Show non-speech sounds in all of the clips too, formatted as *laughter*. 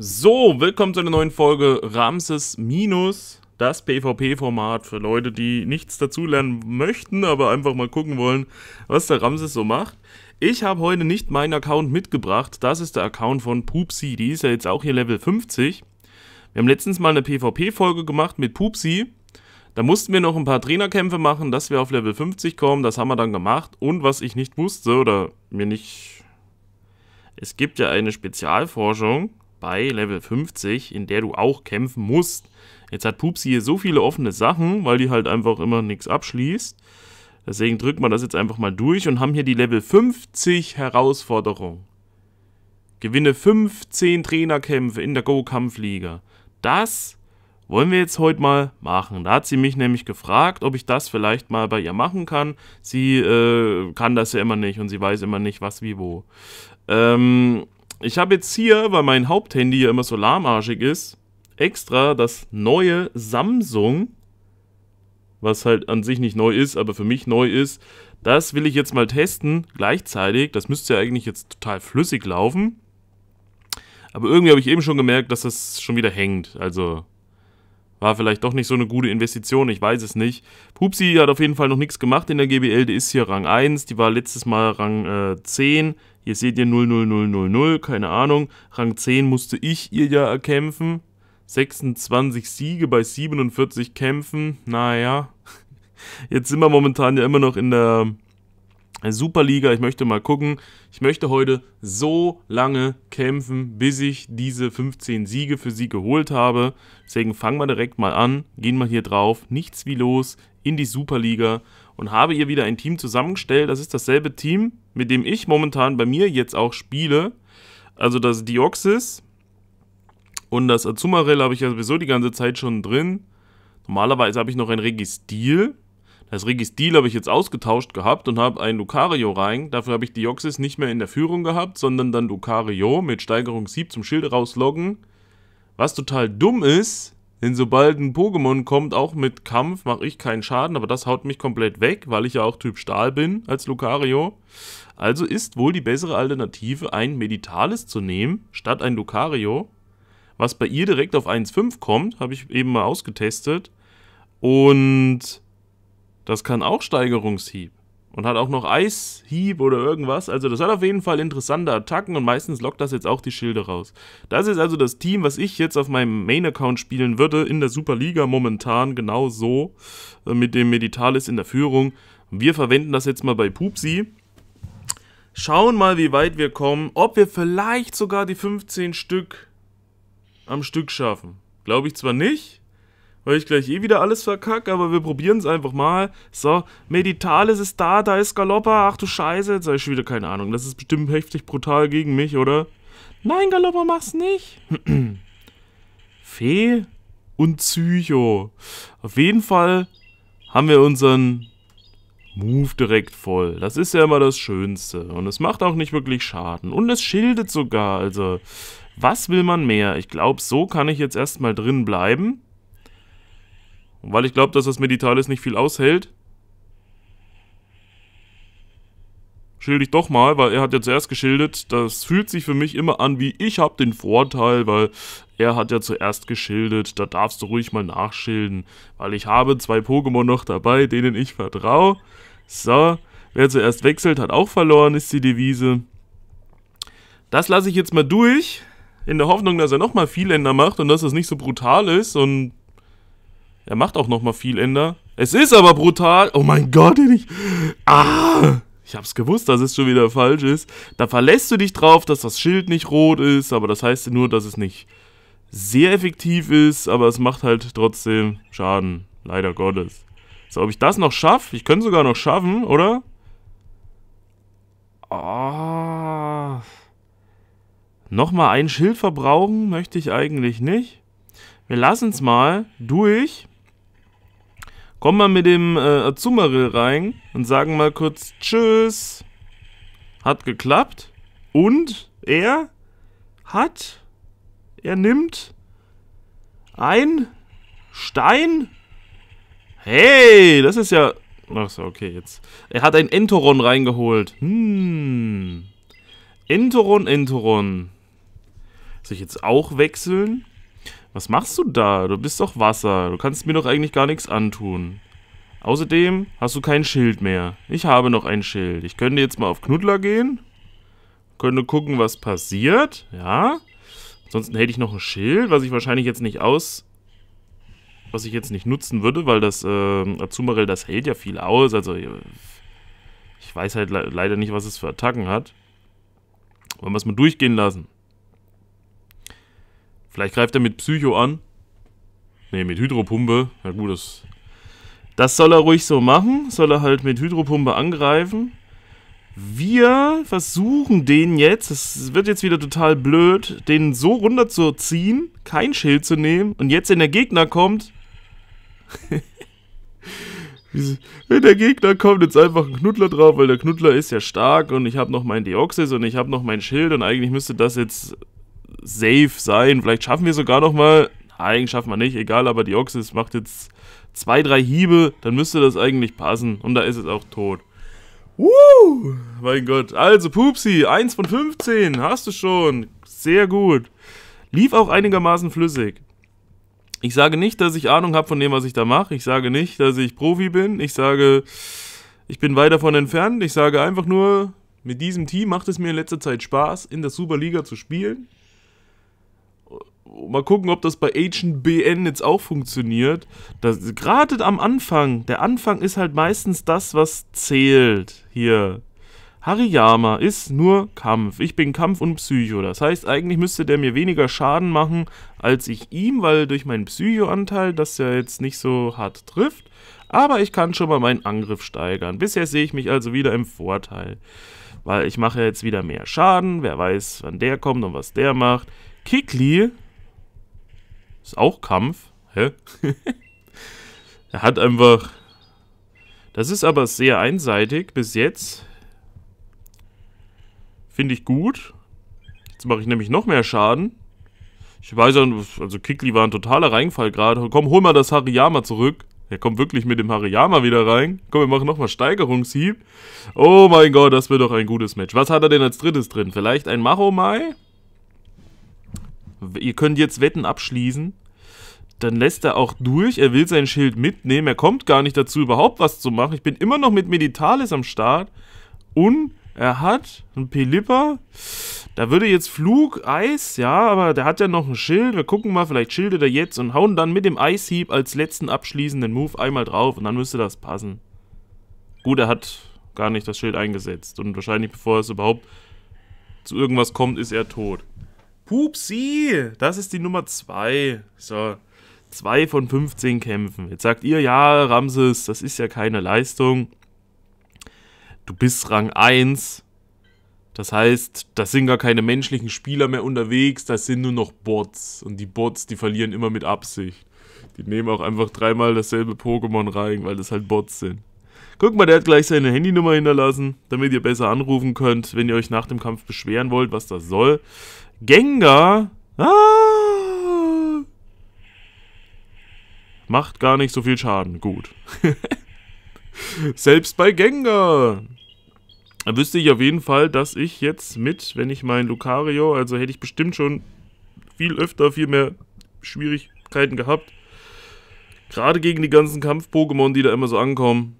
So, willkommen zu einer neuen Folge Ramses Minus, das PvP-Format für Leute, die nichts dazulernen möchten, aber einfach mal gucken wollen, was der Ramses so macht. Ich habe heute nicht meinen Account mitgebracht, das ist der Account von Pupsi, die ist ja jetzt auch hier Level 50. Wir haben letztens mal eine PvP-Folge gemacht mit Pupsi, da mussten wir noch ein paar Trainerkämpfe machen, dass wir auf Level 50 kommen, das haben wir dann gemacht und was ich nicht wusste oder mir nicht... Es gibt ja eine Spezialforschung, bei Level 50, in der du auch kämpfen musst. Jetzt hat Pupsi hier so viele offene Sachen, weil die halt einfach immer nichts abschließt. Deswegen drückt man das jetzt einfach mal durch und haben hier die Level 50 Herausforderung. Gewinne 15 Trainerkämpfe in der Go-Kampfliga. Das wollen wir jetzt heute mal machen. Da hat sie mich nämlich gefragt, ob ich das vielleicht mal bei ihr machen kann. Sie äh, kann das ja immer nicht und sie weiß immer nicht, was wie wo. Ähm, ich habe jetzt hier, weil mein Haupthandy ja immer so lahmarschig ist, extra das neue Samsung, was halt an sich nicht neu ist, aber für mich neu ist. Das will ich jetzt mal testen, gleichzeitig. Das müsste ja eigentlich jetzt total flüssig laufen. Aber irgendwie habe ich eben schon gemerkt, dass das schon wieder hängt. Also war vielleicht doch nicht so eine gute Investition, ich weiß es nicht. Pupsi hat auf jeden Fall noch nichts gemacht in der GBL, die ist hier Rang 1, die war letztes Mal Rang äh, 10, hier seht ihr 00000, keine Ahnung. Rang 10 musste ich ihr ja erkämpfen. 26 Siege bei 47 Kämpfen. Naja, *laughs* jetzt sind wir momentan ja immer noch in der Superliga. Ich möchte mal gucken. Ich möchte heute so lange kämpfen, bis ich diese 15 Siege für sie geholt habe. Deswegen fangen wir direkt mal an. Gehen wir hier drauf. Nichts wie los in die Superliga und habe ihr wieder ein Team zusammengestellt. Das ist dasselbe Team, mit dem ich momentan bei mir jetzt auch spiele. Also das Dioxys und das Azumarill habe ich ja sowieso die ganze Zeit schon drin. Normalerweise habe ich noch ein Registil. Das Registil habe ich jetzt ausgetauscht gehabt und habe ein Lucario rein. Dafür habe ich Dioxys nicht mehr in der Führung gehabt, sondern dann Lucario mit Steigerung 7 zum Schild rausloggen. Was total dumm ist, denn sobald ein Pokémon kommt, auch mit Kampf, mache ich keinen Schaden, aber das haut mich komplett weg, weil ich ja auch Typ Stahl bin als Lucario. Also ist wohl die bessere Alternative, ein Meditales zu nehmen, statt ein Lucario. Was bei ihr direkt auf 1,5 kommt, habe ich eben mal ausgetestet. Und das kann auch Steigerungshieb. Und hat auch noch Eishieb oder irgendwas. Also das hat auf jeden Fall interessante Attacken und meistens lockt das jetzt auch die Schilde raus. Das ist also das Team, was ich jetzt auf meinem Main-Account spielen würde in der Superliga momentan genau so. Äh, mit dem Meditalis in der Führung. Wir verwenden das jetzt mal bei Pupsi. Schauen mal, wie weit wir kommen. Ob wir vielleicht sogar die 15 Stück am Stück schaffen. Glaube ich zwar nicht, weil ich gleich eh wieder alles verkacke, aber wir probieren es einfach mal. So, Meditalis ist da, da ist Galoppa, ach du Scheiße, jetzt habe ich schon wieder keine Ahnung. Das ist bestimmt heftig brutal gegen mich, oder? Nein, Galoppa, mach's nicht. *clears throat* Fee und Psycho. Auf jeden Fall haben wir unseren Move direkt voll. Das ist ja immer das Schönste. Und es macht auch nicht wirklich Schaden. Und es schildet sogar. Also, was will man mehr? Ich glaube, so kann ich jetzt erstmal drin bleiben. Und weil ich glaube, dass das Meditalis nicht viel aushält, schilde ich doch mal, weil er hat ja zuerst geschildert. Das fühlt sich für mich immer an wie, ich habe den Vorteil, weil er hat ja zuerst geschildert. Da darfst du ruhig mal nachschilden, weil ich habe zwei Pokémon noch dabei, denen ich vertraue. So, wer zuerst wechselt, hat auch verloren, ist die Devise. Das lasse ich jetzt mal durch, in der Hoffnung, dass er nochmal viel Änder macht und dass es nicht so brutal ist und er macht auch nochmal viel Ender. Es ist aber brutal. Oh mein Gott, ich. Ah! Ich hab's gewusst, dass es schon wieder falsch ist. Da verlässt du dich drauf, dass das Schild nicht rot ist, aber das heißt nur, dass es nicht sehr effektiv ist, aber es macht halt trotzdem Schaden. Leider Gottes. So, ob ich das noch schaffe? Ich könnte sogar noch schaffen, oder? Ah. Oh. Nochmal ein Schild verbrauchen möchte ich eigentlich nicht. Wir lassen es mal durch. Komm mal mit dem äh, Azumarill rein und sagen mal kurz Tschüss. Hat geklappt. Und er hat, er nimmt ein Stein. Hey, das ist ja... Achso, okay, jetzt. Er hat ein Entoron reingeholt. Hm. Entoron, Entoron. Soll ich jetzt auch wechseln? Was machst du da? Du bist doch Wasser. Du kannst mir doch eigentlich gar nichts antun. Außerdem hast du kein Schild mehr. Ich habe noch ein Schild. Ich könnte jetzt mal auf Knuddler gehen. Könnte gucken, was passiert. Ja. Ansonsten hätte ich noch ein Schild, was ich wahrscheinlich jetzt nicht aus... Was ich jetzt nicht nutzen würde, weil das äh, Azumarill, das hält ja viel aus. Also ich weiß halt le leider nicht, was es für Attacken hat. Wollen wir es mal durchgehen lassen. Vielleicht greift er mit Psycho an. Ne, mit Hydropumpe. Na gut, das, das soll er ruhig so machen. Soll er halt mit Hydropumpe angreifen. Wir versuchen den jetzt, es wird jetzt wieder total blöd, den so runterzuziehen, kein Schild zu nehmen und jetzt, wenn der Gegner kommt... *laughs* wenn der Gegner kommt, jetzt einfach ein Knuddler drauf, weil der Knuddler ist ja stark und ich habe noch meinen Deoxys und ich habe noch mein Schild und eigentlich müsste das jetzt safe sein. Vielleicht schaffen wir sogar noch mal. Eigentlich schaffen wir nicht, egal, aber die Oxys macht jetzt zwei, drei Hiebe, dann müsste das eigentlich passen. Und da ist es auch tot. Woo! Mein Gott. Also, Pupsi, 1 von 15. Hast du schon. Sehr gut. Lief auch einigermaßen flüssig. Ich sage nicht, dass ich Ahnung habe von dem, was ich da mache. Ich sage nicht, dass ich Profi bin. Ich sage, ich bin weit davon entfernt. Ich sage einfach nur, mit diesem Team macht es mir in letzter Zeit Spaß, in der Superliga zu spielen mal gucken, ob das bei Agent BN jetzt auch funktioniert. gerade am Anfang, der Anfang ist halt meistens das, was zählt hier. Hariyama ist nur Kampf. Ich bin Kampf und Psycho. Das heißt, eigentlich müsste der mir weniger Schaden machen, als ich ihm, weil durch meinen Psycho-Anteil das ja jetzt nicht so hart trifft. Aber ich kann schon mal meinen Angriff steigern. Bisher sehe ich mich also wieder im Vorteil. Weil ich mache jetzt wieder mehr Schaden. Wer weiß, wann der kommt und was der macht. Kikli ist auch Kampf. Hä? *laughs* er hat einfach... Das ist aber sehr einseitig bis jetzt. Finde ich gut. Jetzt mache ich nämlich noch mehr Schaden. Ich weiß ja, also Kikli war ein totaler Reinfall gerade. Komm, hol mal das Hariyama zurück. Er kommt wirklich mit dem Hariyama wieder rein. Komm, wir machen nochmal Steigerungshieb. Oh mein Gott, das wird doch ein gutes Match. Was hat er denn als drittes drin? Vielleicht ein Mahomai? ihr könnt jetzt Wetten abschließen. Dann lässt er auch durch, er will sein Schild mitnehmen, er kommt gar nicht dazu, überhaupt was zu machen. Ich bin immer noch mit Meditalis am Start. Und er hat einen Pelipper. Da würde jetzt Flug, Eis, ja, aber der hat ja noch ein Schild. Wir gucken mal, vielleicht schildet er jetzt und hauen dann mit dem Eishieb als letzten abschließenden Move einmal drauf und dann müsste das passen. Gut, er hat gar nicht das Schild eingesetzt und wahrscheinlich bevor es überhaupt zu irgendwas kommt, ist er tot. Pupsi, das ist die Nummer 2. So, 2 von 15 Kämpfen. Jetzt sagt ihr, ja, Ramses, das ist ja keine Leistung. Du bist Rang 1. Das heißt, da sind gar keine menschlichen Spieler mehr unterwegs, das sind nur noch Bots. Und die Bots, die verlieren immer mit Absicht. Die nehmen auch einfach dreimal dasselbe Pokémon rein, weil das halt Bots sind. Guck mal, der hat gleich seine Handynummer hinterlassen, damit ihr besser anrufen könnt, wenn ihr euch nach dem Kampf beschweren wollt, was das soll. Gengar. Ah, macht gar nicht so viel Schaden. Gut. *laughs* Selbst bei Gengar. Da wüsste ich auf jeden Fall, dass ich jetzt mit, wenn ich mein Lucario, also hätte ich bestimmt schon viel öfter, viel mehr Schwierigkeiten gehabt. Gerade gegen die ganzen Kampf-Pokémon, die da immer so ankommen.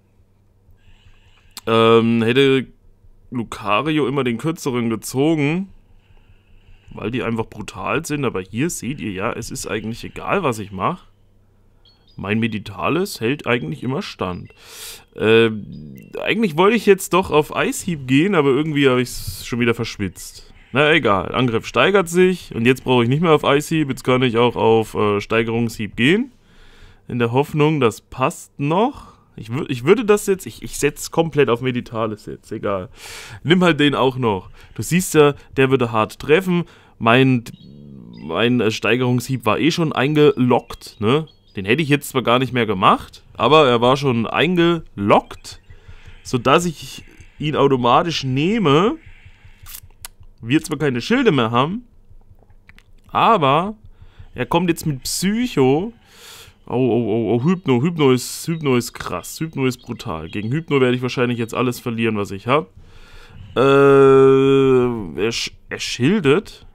Ähm, hätte Lucario immer den kürzeren gezogen, weil die einfach brutal sind. Aber hier seht ihr ja, es ist eigentlich egal, was ich mache. Mein Meditales hält eigentlich immer stand. Ähm, eigentlich wollte ich jetzt doch auf Eishieb gehen, aber irgendwie habe ich es schon wieder verschwitzt. Na egal, Angriff steigert sich und jetzt brauche ich nicht mehr auf Eishieb, jetzt kann ich auch auf äh, Steigerungshieb gehen. In der Hoffnung, das passt noch. Ich, ich würde das jetzt, ich, ich setze komplett auf Meditales jetzt, egal. Nimm halt den auch noch. Du siehst ja, der würde hart treffen. Mein, mein äh, Steigerungshieb war eh schon eingeloggt, ne? Den hätte ich jetzt zwar gar nicht mehr gemacht, aber er war schon eingeloggt, sodass ich ihn automatisch nehme. Wir zwar keine Schilde mehr haben, aber er kommt jetzt mit Psycho Oh, oh, oh, oh, Hypno, Hypno ist, Hypno ist krass. Hypno ist brutal. Gegen Hypno werde ich wahrscheinlich jetzt alles verlieren, was ich habe. Äh, er, sch er schildet.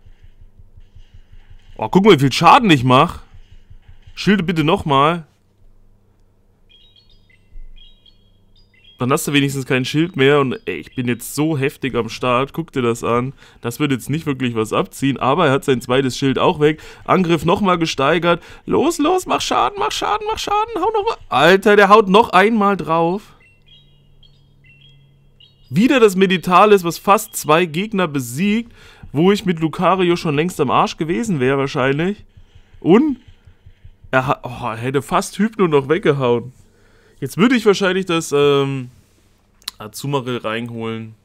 Oh, guck mal, wie viel Schaden ich mache. Schilde bitte nochmal. dann hast du wenigstens kein Schild mehr und ey, ich bin jetzt so heftig am Start, guck dir das an. Das wird jetzt nicht wirklich was abziehen, aber er hat sein zweites Schild auch weg. Angriff nochmal gesteigert. Los, los, mach Schaden, mach Schaden, mach Schaden, hau nochmal. Alter, der haut noch einmal drauf. Wieder das Meditalis, was fast zwei Gegner besiegt, wo ich mit Lucario schon längst am Arsch gewesen wäre wahrscheinlich. Und er, oh, er hätte fast Hypno noch weggehauen. Jetzt würde ich wahrscheinlich das ähm, Azumarill reinholen.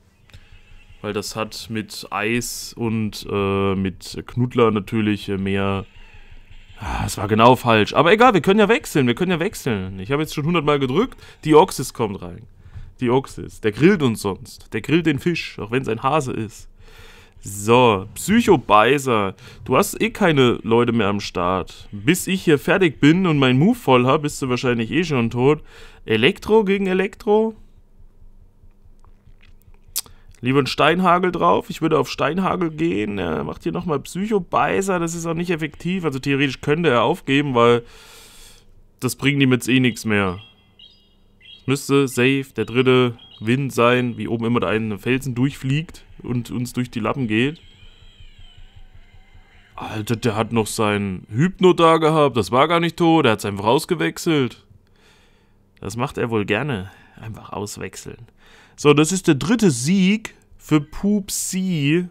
Weil das hat mit Eis und äh, mit Knuddler natürlich mehr. Ah, das war genau falsch. Aber egal, wir können ja wechseln. Wir können ja wechseln. Ich habe jetzt schon 100 Mal gedrückt. Die Oxys kommt rein. Die Oxys. Der grillt uns sonst. Der grillt den Fisch, auch wenn es ein Hase ist. So, Psycho Beiser, Du hast eh keine Leute mehr am Start. Bis ich hier fertig bin und mein Move voll habe, bist du wahrscheinlich eh schon tot. Elektro gegen Elektro? Lieber ein Steinhagel drauf. Ich würde auf Steinhagel gehen. Er macht hier nochmal Psycho Beiser. Das ist auch nicht effektiv. Also theoretisch könnte er aufgeben, weil das bringt ihm jetzt eh nichts mehr. Müsste safe der dritte Wind sein, wie oben immer da ein Felsen durchfliegt und uns durch die Lappen geht. Alter, der hat noch seinen Hypno da gehabt. Das war gar nicht tot. Der hat es einfach ausgewechselt. Das macht er wohl gerne. Einfach auswechseln. So, das ist der dritte Sieg für Poopsie.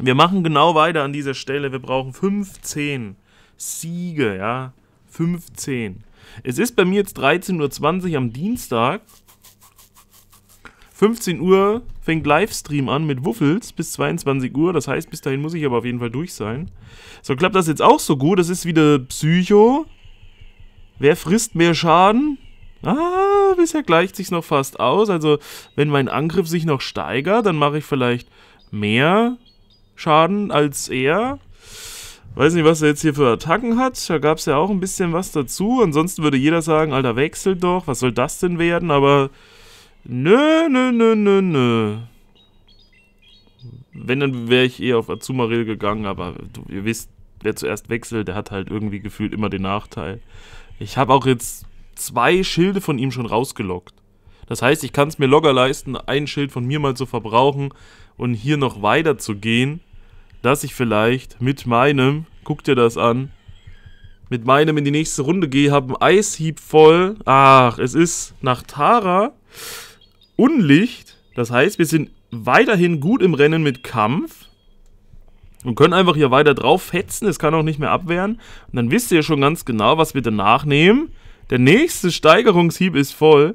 Wir machen genau weiter an dieser Stelle. Wir brauchen 15 Siege, ja. 15. Es ist bei mir jetzt 13.20 Uhr am Dienstag. 15 Uhr fängt Livestream an mit Wuffels bis 22 Uhr. Das heißt, bis dahin muss ich aber auf jeden Fall durch sein. So, klappt das jetzt auch so gut? Das ist wieder Psycho. Wer frisst mehr Schaden? Ah, bisher gleicht sich noch fast aus. Also, wenn mein Angriff sich noch steigert, dann mache ich vielleicht mehr Schaden als er. Weiß nicht, was er jetzt hier für Attacken hat. Da gab es ja auch ein bisschen was dazu. Ansonsten würde jeder sagen, Alter, wechselt doch. Was soll das denn werden? Aber Nö, nö, nö, nö, nö. Wenn, dann wäre ich eher auf Azumarill gegangen, aber du, ihr wisst, wer zuerst wechselt, der hat halt irgendwie gefühlt immer den Nachteil. Ich habe auch jetzt zwei Schilde von ihm schon rausgelockt. Das heißt, ich kann es mir locker leisten, ein Schild von mir mal zu verbrauchen und hier noch weiter zu gehen, dass ich vielleicht mit meinem, guck dir das an, mit meinem in die nächste Runde gehe, habe einen Eishieb voll. Ach, es ist nach Tara Unlicht. Das heißt, wir sind weiterhin gut im Rennen mit Kampf. Und können einfach hier weiter drauf hetzen. Es kann auch nicht mehr abwehren. Und dann wisst ihr schon ganz genau, was wir danach nehmen. Der nächste Steigerungshieb ist voll.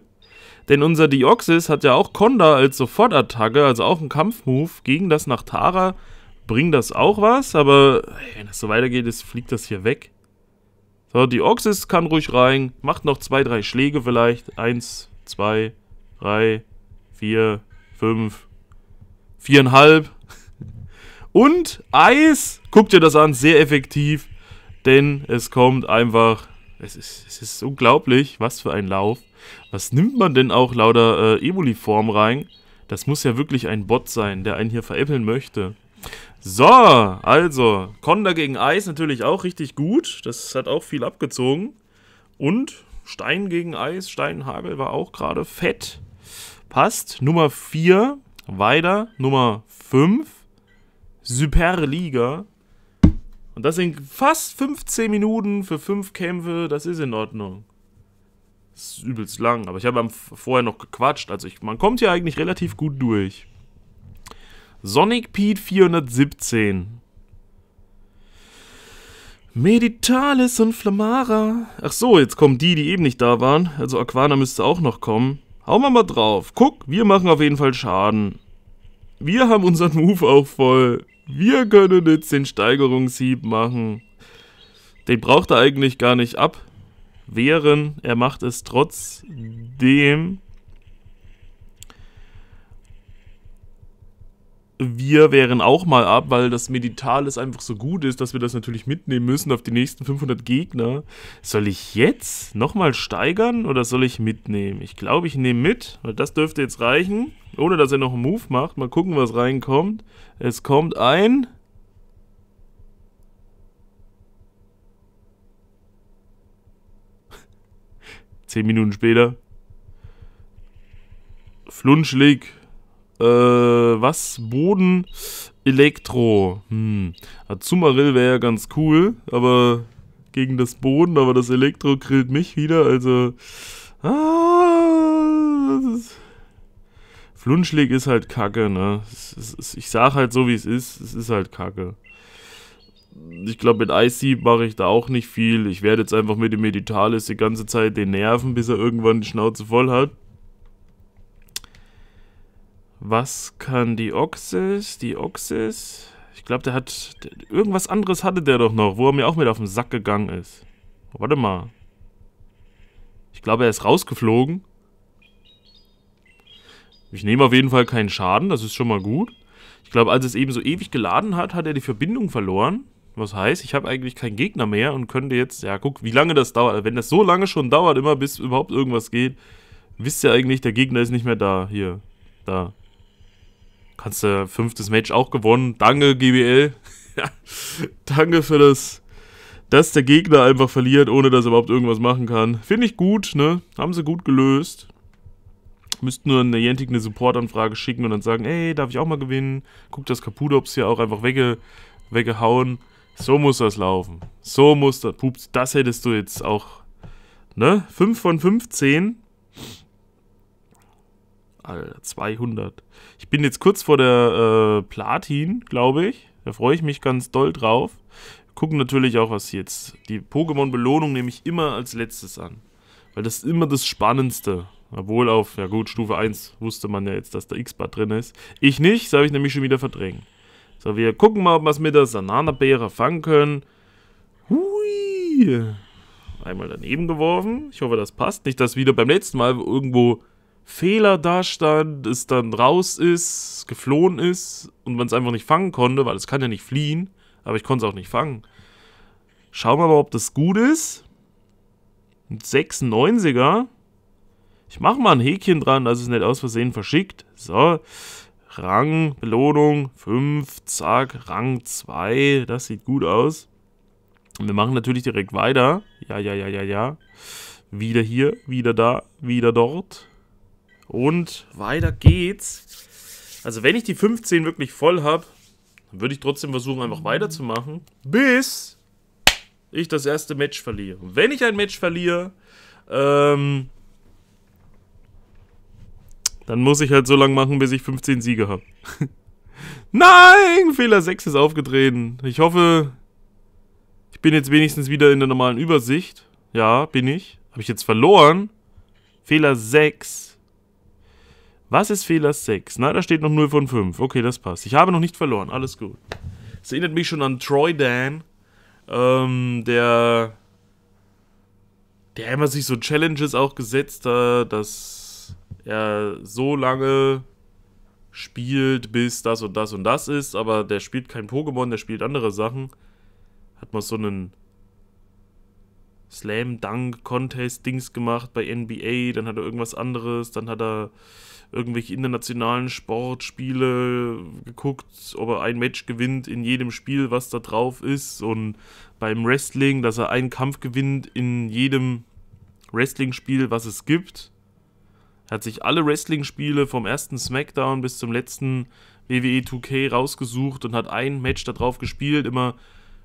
Denn unser Dioxys hat ja auch Konda als Sofortattacke, also auch ein Kampfmove gegen das nach Tara. Bringt das auch was, aber wenn das so weitergeht, ist, fliegt das hier weg. So, Dioxys kann ruhig rein, macht noch zwei, drei Schläge vielleicht. Eins, zwei, drei, 4, 5, 4,5. Und Eis, guck dir das an, sehr effektiv, denn es kommt einfach, es ist, es ist unglaublich, was für ein Lauf. Was nimmt man denn auch lauter äh, Evoli-Form rein? Das muss ja wirklich ein Bot sein, der einen hier veräppeln möchte. So, also, Konda gegen Eis natürlich auch richtig gut. Das hat auch viel abgezogen. Und Stein gegen Eis, Steinhagel war auch gerade fett. Passt. Nummer 4, weiter. Nummer 5, Superliga. Und das sind fast 15 Minuten für 5 Kämpfe. Das ist in Ordnung. Das ist übelst lang. Aber ich habe vorher noch gequatscht. Also ich, man kommt hier eigentlich relativ gut durch. Sonic Pete 417. Meditalis und Flamara. Ach so, jetzt kommen die, die eben nicht da waren. Also Aquana müsste auch noch kommen. Hauen wir mal drauf. Guck, wir machen auf jeden Fall Schaden. Wir haben unseren Move auch voll. Wir können jetzt den Steigerungshieb machen. Den braucht er eigentlich gar nicht abwehren. Er macht es trotzdem. wir wären auch mal ab, weil das Meditales einfach so gut ist, dass wir das natürlich mitnehmen müssen auf die nächsten 500 Gegner. Soll ich jetzt nochmal steigern oder soll ich mitnehmen? Ich glaube, ich nehme mit, weil das dürfte jetzt reichen, ohne dass er noch einen Move macht. Mal gucken, was reinkommt. Es kommt ein... *laughs* Zehn Minuten später. Flunschlig. Äh, was? Boden, Elektro. Hm. Azumarill wäre ja ganz cool, aber gegen das Boden, aber das Elektro grillt mich wieder, also. Ah, Flunschlig ist halt kacke, ne? ich sag halt so, wie es ist. Es ist halt kacke. Ich glaube, mit Icy mache ich da auch nicht viel. Ich werde jetzt einfach mit dem Meditalis die ganze Zeit den nerven, bis er irgendwann die Schnauze voll hat. Was kann die Oxys? Die Oxys? Ich glaube, der hat... Irgendwas anderes hatte der doch noch, wo er mir auch mit auf den Sack gegangen ist. warte mal. Ich glaube, er ist rausgeflogen. Ich nehme auf jeden Fall keinen Schaden, das ist schon mal gut. Ich glaube, als es eben so ewig geladen hat, hat er die Verbindung verloren. Was heißt, ich habe eigentlich keinen Gegner mehr und könnte jetzt... Ja, guck, wie lange das dauert. Wenn das so lange schon dauert, immer bis überhaupt irgendwas geht, wisst ihr eigentlich, der Gegner ist nicht mehr da. Hier, da. Kannst du fünftes Match auch gewonnen. Danke, GBL. *laughs* Danke für das, dass der Gegner einfach verliert, ohne dass er überhaupt irgendwas machen kann. Finde ich gut, ne? Haben sie gut gelöst. Müssten nur eine Jentik eine Supportanfrage schicken und dann sagen, ey, darf ich auch mal gewinnen? Guck, dass Kapudops hier auch einfach wegge weggehauen. So muss das laufen. So muss das. Pups, das hättest du jetzt auch. Ne? 5 von 15 Alter, 200. Ich bin jetzt kurz vor der äh, Platin, glaube ich. Da freue ich mich ganz doll drauf. Gucken natürlich auch, was jetzt. Die Pokémon-Belohnung nehme ich immer als letztes an. Weil das ist immer das Spannendste. Obwohl auf, ja gut, Stufe 1 wusste man ja jetzt, dass da x bad drin ist. Ich nicht, das habe ich nämlich schon wieder verdrängt. So, wir gucken mal, ob wir es mit der Sananabeere fangen können. Hui! Einmal daneben geworfen. Ich hoffe, das passt. Nicht, dass wieder beim letzten Mal irgendwo Fehler da stand, es dann raus ist, geflohen ist und man es einfach nicht fangen konnte, weil es kann ja nicht fliehen, aber ich konnte es auch nicht fangen. Schauen wir mal, ob das gut ist. Ein 96er. Ich mache mal ein Häkchen dran, dass es nicht aus Versehen verschickt. So. Rang, Belohnung 5, zack, Rang 2. Das sieht gut aus. Und wir machen natürlich direkt weiter. Ja, ja, ja, ja, ja. Wieder hier, wieder da, wieder dort. Und weiter geht's. Also wenn ich die 15 wirklich voll habe, dann würde ich trotzdem versuchen, einfach weiterzumachen, bis ich das erste Match verliere. Und wenn ich ein Match verliere, ähm, dann muss ich halt so lange machen, bis ich 15 Siege habe. *laughs* Nein! Fehler 6 ist aufgetreten. Ich hoffe, ich bin jetzt wenigstens wieder in der normalen Übersicht. Ja, bin ich. Habe ich jetzt verloren? Fehler 6. Was ist Fehler 6? Na, da steht noch 0 von 5. Okay, das passt. Ich habe noch nicht verloren. Alles gut. Es erinnert mich schon an Troy Dan, ähm, der, der immer sich so Challenges auch gesetzt hat, dass er so lange spielt, bis das und das und das ist, aber der spielt kein Pokémon, der spielt andere Sachen. Hat mal so einen Slam Dunk Contest Dings gemacht bei NBA, dann hat er irgendwas anderes, dann hat er irgendwelche internationalen Sportspiele geguckt, ob er ein Match gewinnt in jedem Spiel, was da drauf ist. Und beim Wrestling, dass er einen Kampf gewinnt in jedem Wrestling-Spiel, was es gibt. Er hat sich alle Wrestling-Spiele vom ersten SmackDown bis zum letzten WWE 2K rausgesucht und hat ein Match da drauf gespielt. Immer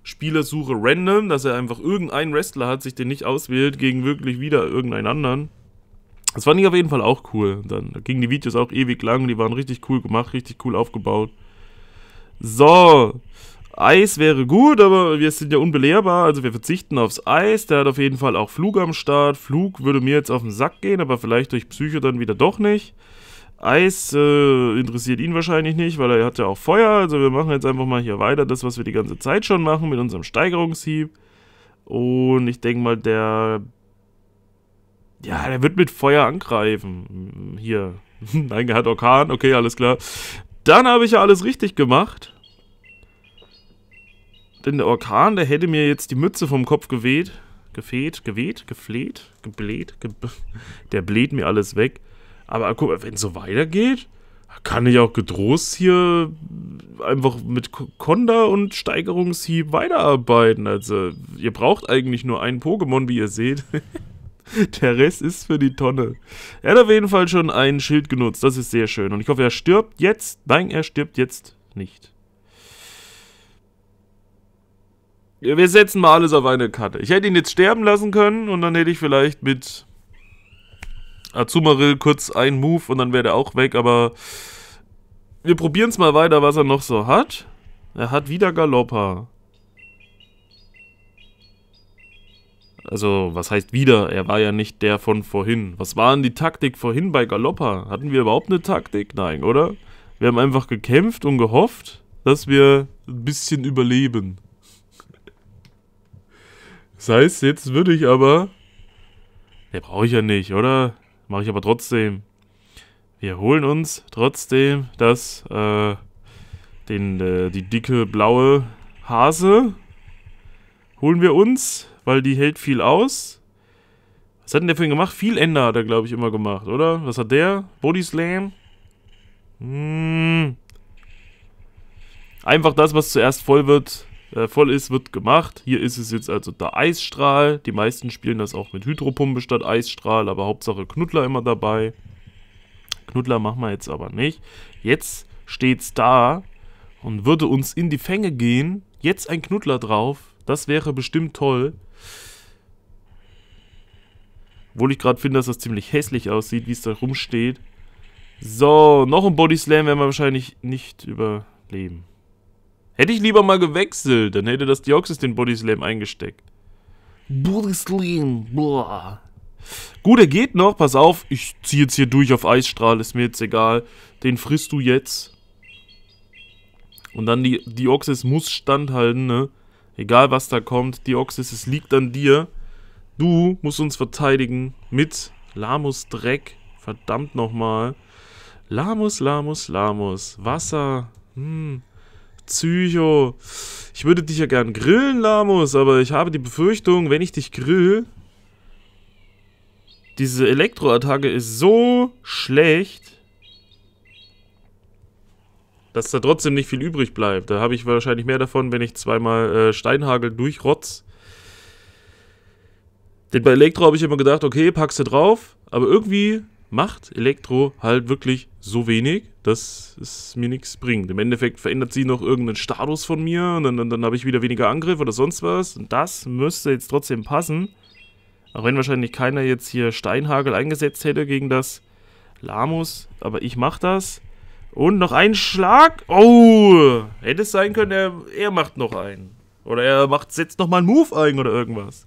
Spielersuche random, dass er einfach irgendeinen Wrestler hat, sich den nicht auswählt gegen wirklich wieder irgendeinen anderen. Das fand ich auf jeden Fall auch cool. Dann da gingen die Videos auch ewig lang, die waren richtig cool gemacht, richtig cool aufgebaut. So, Eis wäre gut, aber wir sind ja unbelehrbar, also wir verzichten aufs Eis. Der hat auf jeden Fall auch Flug am Start. Flug würde mir jetzt auf den Sack gehen, aber vielleicht durch Psycho dann wieder doch nicht. Eis äh, interessiert ihn wahrscheinlich nicht, weil er hat ja auch Feuer. Also wir machen jetzt einfach mal hier weiter, das, was wir die ganze Zeit schon machen mit unserem Steigerungshieb. Und ich denke mal, der ja, der wird mit Feuer angreifen. Hier. *laughs* Nein, er hat Orkan. Okay, alles klar. Dann habe ich ja alles richtig gemacht. Denn der Orkan, der hätte mir jetzt die Mütze vom Kopf geweht. Gefeht, geweht, gefleht, gebläht. Ge *laughs* der bläht mir alles weg. Aber guck mal, wenn es so weitergeht, kann ich auch gedrost hier einfach mit Konda und Steigerungshieb weiterarbeiten. Also, ihr braucht eigentlich nur einen Pokémon, wie ihr seht. *laughs* *laughs* Der Rest ist für die Tonne. Er hat auf jeden Fall schon ein Schild genutzt. Das ist sehr schön. Und ich hoffe, er stirbt jetzt. Nein, er stirbt jetzt nicht. Wir setzen mal alles auf eine Karte. Ich hätte ihn jetzt sterben lassen können und dann hätte ich vielleicht mit Azumarill kurz einen Move und dann wäre er auch weg, aber wir probieren es mal weiter, was er noch so hat. Er hat wieder Galoppa. Also, was heißt wieder? Er war ja nicht der von vorhin. Was war denn die Taktik vorhin bei Galoppa? Hatten wir überhaupt eine Taktik? Nein, oder? Wir haben einfach gekämpft und gehofft, dass wir ein bisschen überleben. Das heißt, jetzt würde ich aber. Der brauche ich ja nicht, oder? Mache ich aber trotzdem. Wir holen uns trotzdem das, äh, den, äh, die dicke blaue Hase. Holen wir uns weil die hält viel aus. Was hat denn der für ihn gemacht? Viel Ender hat er, glaube ich, immer gemacht, oder? Was hat der? Body Slam? Hm. Einfach das, was zuerst voll wird, äh, voll ist, wird gemacht. Hier ist es jetzt also der Eisstrahl. Die meisten spielen das auch mit Hydropumpe statt Eisstrahl, aber Hauptsache Knuddler immer dabei. Knuddler machen wir jetzt aber nicht. Jetzt steht's da und würde uns in die Fänge gehen. Jetzt ein Knuddler drauf. Das wäre bestimmt toll. Obwohl ich gerade finde, dass das ziemlich hässlich aussieht, wie es da rumsteht. So, noch ein Body Slam werden wir wahrscheinlich nicht überleben. Hätte ich lieber mal gewechselt, dann hätte das Dioxys den Body Slam eingesteckt. Body Slam, boah. Gut, er geht noch, pass auf, ich ziehe jetzt hier durch auf Eisstrahl, ist mir jetzt egal. Den frisst du jetzt. Und dann die Dioxys muss standhalten, ne? Egal was da kommt, Dioxys, es liegt an dir. Du musst uns verteidigen mit Lamus Dreck. Verdammt nochmal. Lamus, Lamus, Lamus. Wasser. Hm. Psycho. Ich würde dich ja gern grillen, Lamus, aber ich habe die Befürchtung, wenn ich dich grill, diese Elektroattacke ist so schlecht, dass da trotzdem nicht viel übrig bleibt. Da habe ich wahrscheinlich mehr davon, wenn ich zweimal äh, Steinhagel durchrotz. Denn bei Elektro habe ich immer gedacht, okay, packst du drauf, aber irgendwie macht Elektro halt wirklich so wenig, dass es mir nichts bringt. Im Endeffekt verändert sie noch irgendeinen Status von mir und dann, dann, dann habe ich wieder weniger Angriff oder sonst was. Und das müsste jetzt trotzdem passen. Auch wenn wahrscheinlich keiner jetzt hier Steinhagel eingesetzt hätte gegen das Lamus, aber ich mache das. Und noch ein Schlag. Oh, hätte es sein können, er, er macht noch einen. Oder er macht, setzt nochmal einen Move ein oder irgendwas.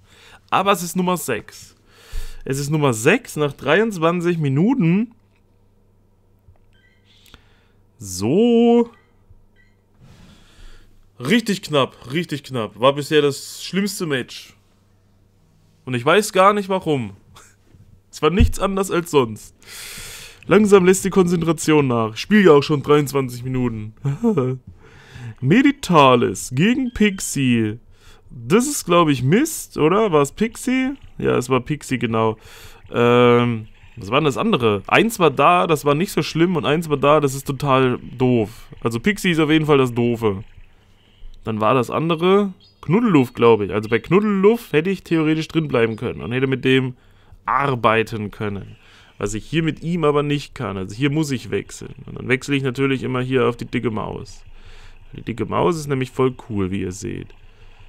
Aber es ist Nummer 6. Es ist Nummer 6 nach 23 Minuten. So. Richtig knapp, richtig knapp. War bisher das schlimmste Match. Und ich weiß gar nicht warum. *laughs* Es war nichts anders als sonst. Langsam lässt die Konzentration nach. Spiel ja auch schon 23 Minuten. *laughs* Meditalis gegen Pixie. Das ist, glaube ich, Mist, oder? War es Pixie? Ja, es war Pixie, genau. Ähm, was war denn das andere? Eins war da, das war nicht so schlimm und eins war da, das ist total doof. Also Pixie ist auf jeden Fall das Doofe. Dann war das andere Knuddelluft, glaube ich. Also bei Knuddelluft hätte ich theoretisch drinbleiben können und hätte mit dem arbeiten können. Was ich hier mit ihm aber nicht kann. Also hier muss ich wechseln. Und dann wechsle ich natürlich immer hier auf die dicke Maus. Die dicke Maus ist nämlich voll cool, wie ihr seht.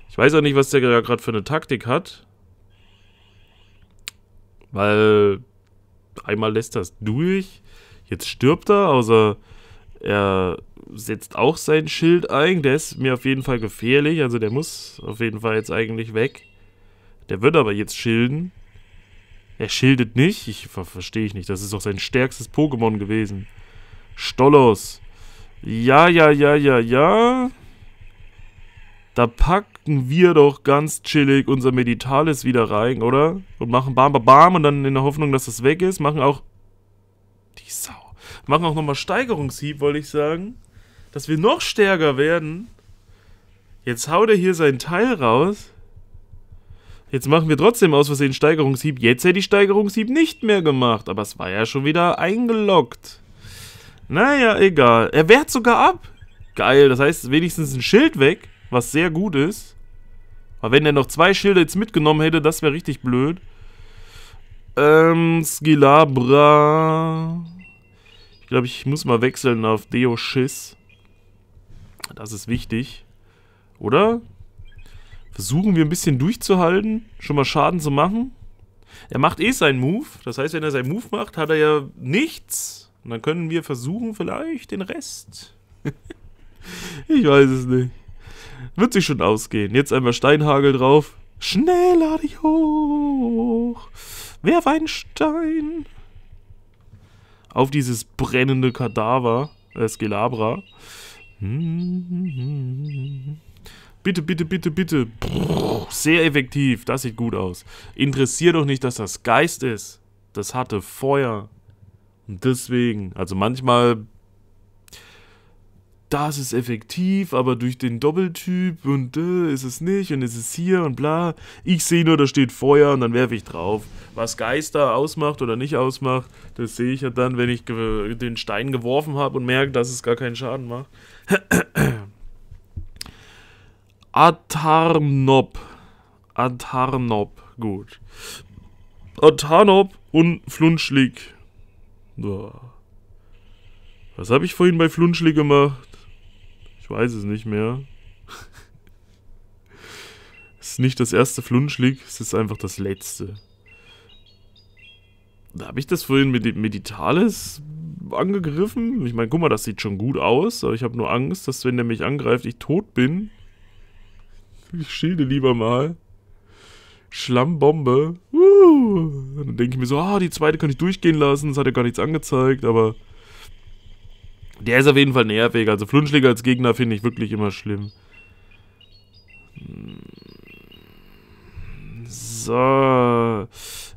Ich weiß auch nicht, was der gerade für eine Taktik hat. Weil einmal lässt das durch. Jetzt stirbt er, außer er setzt auch sein Schild ein. Der ist mir auf jeden Fall gefährlich. Also der muss auf jeden Fall jetzt eigentlich weg. Der wird aber jetzt schilden. Er schildet nicht? Ich verstehe ich nicht. Das ist doch sein stärkstes Pokémon gewesen. Stollos. Ja, ja, ja, ja, ja. Da packen wir doch ganz chillig unser Meditalis wieder rein, oder? Und machen Bam, Bam, Bam und dann in der Hoffnung, dass das weg ist, machen auch... Die Sau. Machen auch nochmal Steigerungshieb, wollte ich sagen. Dass wir noch stärker werden. Jetzt haut er hier sein Teil raus. Jetzt machen wir trotzdem aus Versehen Steigerungshieb. Jetzt hätte ich Steigerungshieb nicht mehr gemacht. Aber es war ja schon wieder eingeloggt. Naja, egal. Er wehrt sogar ab. Geil, das heißt wenigstens ein Schild weg, was sehr gut ist. Aber wenn er noch zwei Schilder jetzt mitgenommen hätte, das wäre richtig blöd. Ähm, Skilabra. Ich glaube, ich muss mal wechseln auf Deo Schiss. Das ist wichtig. Oder? versuchen wir ein bisschen durchzuhalten, schon mal Schaden zu machen. Er macht eh seinen Move. Das heißt, wenn er seinen Move macht, hat er ja nichts. Und dann können wir versuchen, vielleicht den Rest. *laughs* ich weiß es nicht. Wird sich schon ausgehen. Jetzt einmal Steinhagel drauf. Schnell lade ich hoch. Werf einen Stein. Auf dieses brennende Kadaver. Äh, Skelabra. Hm, hm, hm. hm. hm. Bitte, bitte, bitte, bitte. sehr effektiv. Das sieht gut aus. Interessier doch nicht, dass das Geist ist. Das hatte Feuer. Und deswegen, also manchmal das ist effektiv, aber durch den Doppeltyp und äh, ist es nicht und ist es hier und bla. Ich sehe nur, da steht Feuer und dann werfe ich drauf. Was Geister ausmacht oder nicht ausmacht, das sehe ich ja dann, wenn ich den Stein geworfen habe und merke, dass es gar keinen Schaden macht. Atarnop. Atarnop, gut. Atarnop und Flunschlik. Was habe ich vorhin bei Flunschlik gemacht? Ich weiß es nicht mehr. *laughs* es ist nicht das erste Flunschlik, es ist einfach das letzte. Da habe ich das vorhin mit dem Meditales angegriffen. Ich meine, guck mal, das sieht schon gut aus, aber ich habe nur Angst, dass wenn der mich angreift, ich tot bin. Ich schiele lieber mal. Schlammbombe. Uh. Dann denke ich mir so, ah, die zweite kann ich durchgehen lassen. Das hat ja gar nichts angezeigt, aber... Der ist auf jeden Fall nervig. Also Flunschläger als Gegner finde ich wirklich immer schlimm. So.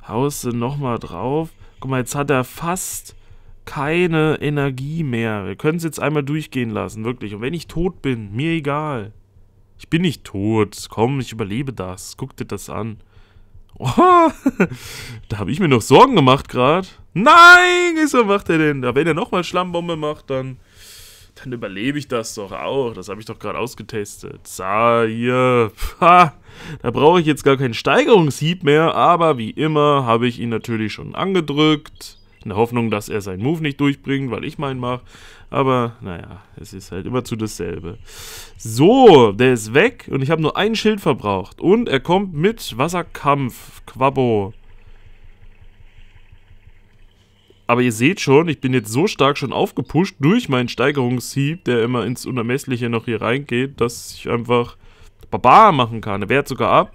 Haust du nochmal drauf. Guck mal, jetzt hat er fast keine Energie mehr. Wir können es jetzt einmal durchgehen lassen, wirklich. Und wenn ich tot bin, mir egal. Ich bin nicht tot. Komm, ich überlebe das. Guck dir das an. *laughs* Oh, da habe ich mir noch Sorgen gemacht gerade. Nein, wieso macht er denn? wenn er nochmal Schlammbombe macht, dann, dann überlebe ich das doch auch. Das habe ich doch gerade ausgetestet. So, hier. *laughs* Ha, da brauche ich jetzt gar keinen Steigerungshieb mehr, aber wie immer habe ich ihn natürlich schon angedrückt. In der Hoffnung, dass er seinen Move nicht durchbringt, weil ich meinen mache. Aber naja, es ist halt immer zu dasselbe. So, der ist weg und ich habe nur ein Schild verbraucht. Und er kommt mit Wasserkampf, Quabbo. Aber ihr seht schon, ich bin jetzt so stark schon aufgepusht durch meinen Steigerungshieb, der immer ins Unermessliche noch hier reingeht, dass ich einfach Baba machen kann. Er wehrt sogar ab.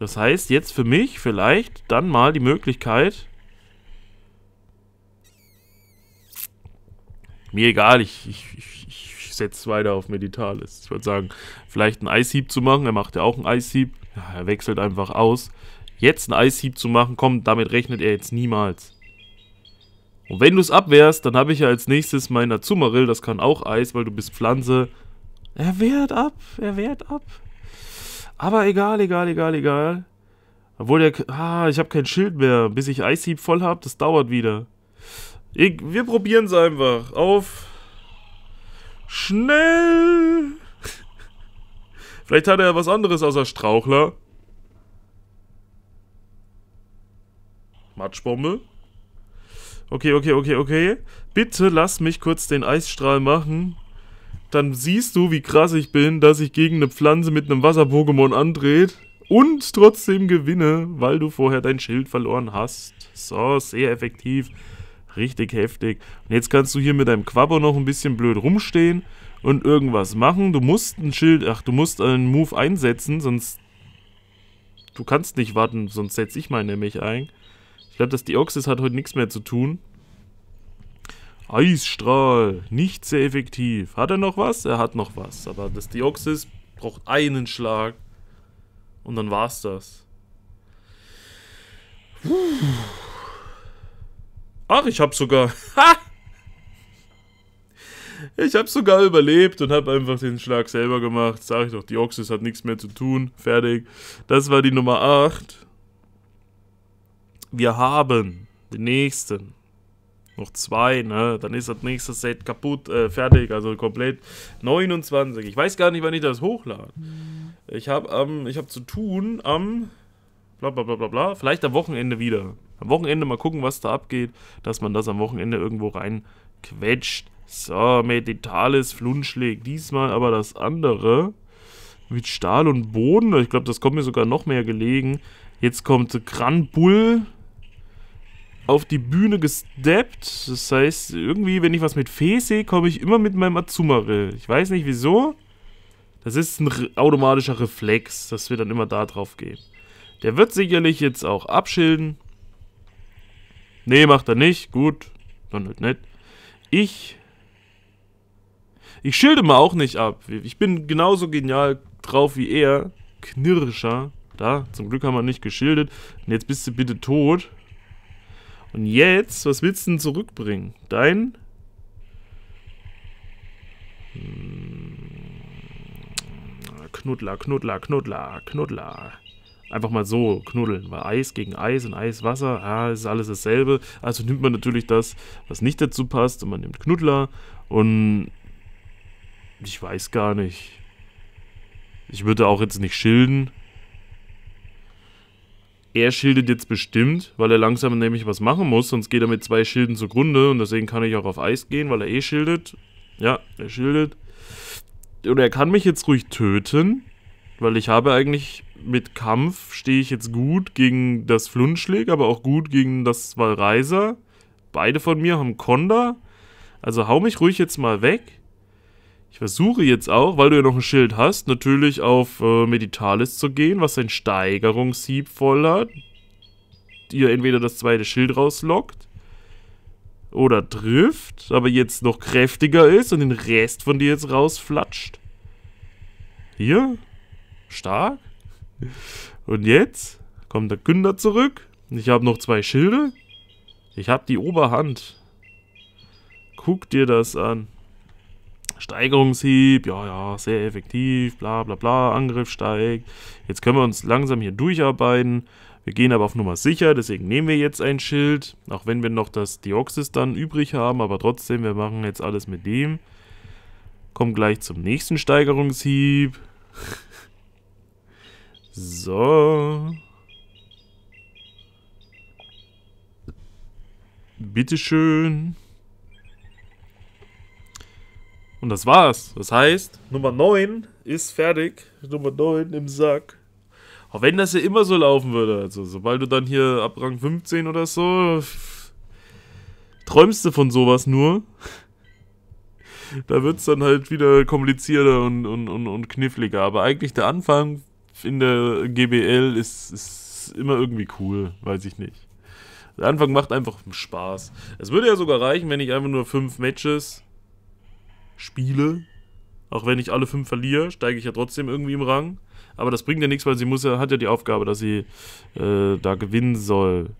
Das heißt, jetzt für mich vielleicht dann mal die Möglichkeit, Mir egal, ich, ich, ich, ich setze weiter auf Meditalis. Ich würde sagen, vielleicht einen Eishieb zu machen. Er macht ja auch einen Eishieb. Ja, er wechselt einfach aus. Jetzt einen Eishieb zu machen, komm, damit rechnet er jetzt niemals. Und wenn du es abwehrst, dann habe ich ja als nächstes meinen Azumarill. Das kann auch Eis, weil du bist Pflanze. Er wehrt ab, er wehrt ab. Aber egal, egal, egal, egal. Obwohl der... Ah, ich habe kein Schild mehr. Bis ich Eishieb voll habe, das dauert wieder. Ich, wir probieren es einfach. Auf. Schnell. *laughs* Vielleicht hat er was anderes außer Strauchler. Matschbombe. Okay, okay, okay, okay. Bitte lass mich kurz den Eisstrahl machen. Dann siehst du, wie krass ich bin, dass ich gegen eine Pflanze mit einem Wasser-Pokémon andreht. Und trotzdem gewinne, weil du vorher dein Schild verloren hast. So, sehr effektiv. Richtig heftig. Und jetzt kannst du hier mit deinem Quabber noch ein bisschen blöd rumstehen und irgendwas machen. Du musst ein Schild, ach, du musst einen Move einsetzen, sonst. Du kannst nicht warten, sonst setze ich mal nämlich ein. Ich glaube, das Dioxys hat heute nichts mehr zu tun. Eisstrahl, nicht sehr effektiv. Hat er noch was? Er hat noch was. Aber das Dioxys braucht einen Schlag. Und dann war's das. Puh. Ach, ich habe sogar... *laughs* Ha! Ich habe sogar überlebt und habe einfach den Schlag selber gemacht. Sag ich doch, die Oxys hat nichts mehr zu tun. Fertig. Das war die Nummer 8. Wir haben den nächsten. Noch zwei, ne? Dann ist das nächste Set kaputt, äh, fertig, also komplett 29. Ich weiß gar nicht, wann ich das hochlade. Ich habe ähm, ich hab zu tun am bla bla bla bla bla, vielleicht am Wochenende wieder am Wochenende mal gucken, was da abgeht, dass man das am Wochenende irgendwo rein quetscht. So, Meditalis Flunschläg. Diesmal aber das andere. Mit Stahl und Boden. Ich glaube, das kommt mir sogar noch mehr gelegen. Jetzt kommt Gran Bull auf die Bühne gesteppt. Das heißt, irgendwie, wenn ich was mit Fee sehe, komme ich immer mit meinem Azumarill. Ich weiß nicht wieso. Das ist ein automatischer Reflex, dass wir dann immer da drauf gehen. Der wird sicherlich jetzt auch abschilden. Nee, macht er nicht. Gut. Dann halt nett. Ich. Ich schilde mal auch nicht ab. Ich bin genauso genial drauf wie er. Knirscher. Da, zum Glück haben wir nicht geschildert. Und jetzt bist du bitte tot. Und jetzt, was willst du denn zurückbringen? Dein. Hm. Knuddler, Knuddler, Knuddler, Knuddler. Einfach mal so knuddeln, weil Eis gegen Eis und Eiswasser, ja, ist alles dasselbe. Also nimmt man natürlich das, was nicht dazu passt und man nimmt Knuddler und ich weiß gar nicht. Ich würde auch jetzt nicht schilden. Er schildet jetzt bestimmt, weil er langsam nämlich was machen muss, sonst geht er mit zwei Schilden zugrunde und deswegen kann ich auch auf Eis gehen, weil er eh schildet. Ja, er schildet. Und er kann mich jetzt ruhig töten. Weil ich habe eigentlich mit Kampf stehe ich jetzt gut gegen das Flunschlig, aber auch gut gegen das Walreiser. Beide von mir haben Konda. Also hau mich ruhig jetzt mal weg. Ich versuche jetzt auch, weil du ja noch ein Schild hast, natürlich auf äh, Meditalis zu gehen, was ein Steigerungshieb voll hat. Ihr entweder das zweite Schild rauslockt oder trifft, aber jetzt noch kräftiger ist und den Rest von dir jetzt rausflatscht. Hier? Stark. Und jetzt kommt der Günther zurück. Ich habe noch zwei Schilde. Ich habe die Oberhand. Guck dir das an. Steigerungshieb, ja, ja, sehr effektiv, bla, bla, bla, Angriff steigt. Jetzt können wir uns langsam hier durcharbeiten. Wir gehen aber auf Nummer sicher, deswegen nehmen wir jetzt ein Schild, auch wenn wir noch das Deoxys dann übrig haben, aber trotzdem, wir machen jetzt alles mit dem. Kommen gleich zum nächsten Steigerungshieb. So. Bitteschön. Und das war's. Das heißt, Nummer 9 ist fertig. Nummer 9 im Sack. Auch wenn das ja immer so laufen würde. Also, sobald du dann hier ab Rang 15 oder so. Träumst du von sowas nur? da wird's dann halt wieder komplizierter und, und, und, und kniffliger. Aber eigentlich der Anfang in der GBL ist, ist immer irgendwie cool, weiß ich nicht. Der Anfang macht einfach Spaß. Es würde ja sogar reichen, wenn ich einfach nur fünf Matches spiele. Auch wenn ich alle fünf verliere, steige ich ja trotzdem irgendwie im Rang. Aber das bringt ja nichts, weil sie muss ja, hat ja die Aufgabe, dass sie äh, da gewinnen soll.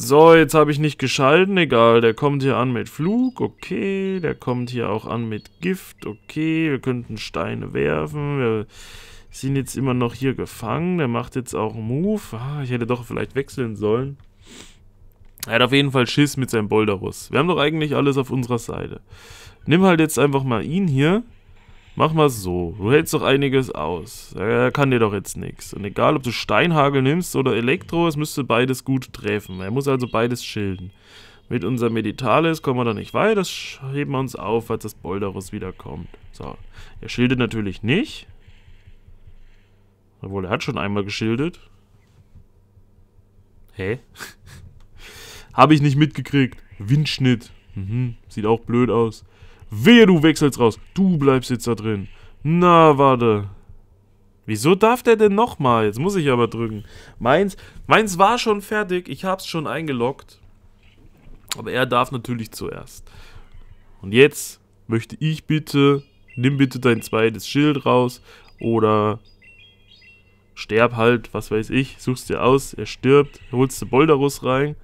So, jetzt habe ich nicht geschalten. Egal, der kommt hier an mit Flug. Okay, der kommt hier auch an mit Gift. Okay, wir könnten Steine werfen. Wir sind jetzt immer noch hier gefangen. Der macht jetzt auch einen Move. Ah, ich hätte doch vielleicht wechseln sollen. Er hat auf jeden Fall Schiss mit seinem Bolderus. Wir haben doch eigentlich alles auf unserer Seite. Nimm halt jetzt einfach mal ihn hier. Mach mal so, du hältst doch einiges aus. Er kann dir doch jetzt nichts. Und egal, ob du Steinhagel nimmst oder Elektro, es müsste beides gut treffen. Er muss also beides schilden. Mit unserem Meditalis kommen wir da nicht weiter, das heben wir uns auf, falls das Boldarus wiederkommt. So, er schildert natürlich nicht. Obwohl, er hat schon einmal geschildert. Hä? *laughs* Habe ich nicht mitgekriegt. Windschnitt. Mhm. Sieht auch blöd aus. Wehe, du wechselst raus. Du bleibst jetzt da drin. Na, warte. Wieso darf der denn nochmal? Jetzt muss ich aber drücken. Meins, meins war schon fertig. Ich hab's schon eingeloggt. Aber er darf natürlich zuerst. Und jetzt möchte ich bitte, nimm bitte dein zweites Schild raus oder sterb halt, was weiß ich, suchst dir aus, er stirbt, holst du Boldarus rein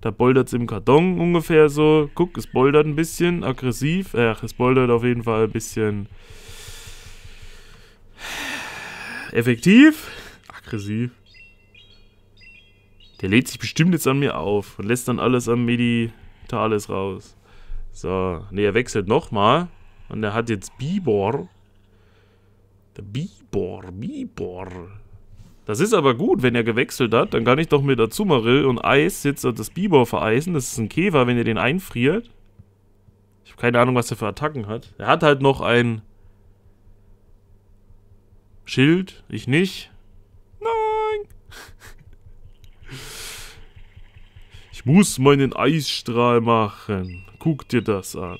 da boldert es im Karton ungefähr so. Guck, es boldert ein bisschen aggressiv. Ach, es boldert auf jeden Fall ein bisschen effektiv. Aggressiv. Der lädt sich bestimmt jetzt an mir auf und lässt dann alles am Meditales raus. So, ne, er wechselt nochmal. Und er hat jetzt Bibor. Der Bibor, Bibor. Das ist aber gut, wenn er gewechselt hat, dann kann ich doch mit Azumarill und Eis jetzt das Bibor vereisen. Das ist ein Käfer, wenn ihr den einfriert. Ich habe keine Ahnung, was er für Attacken hat. Er hat halt noch ein Schild, ich nicht. Nein! *laughs* Ich muss meinen Eisstrahl machen. Guck dir das an.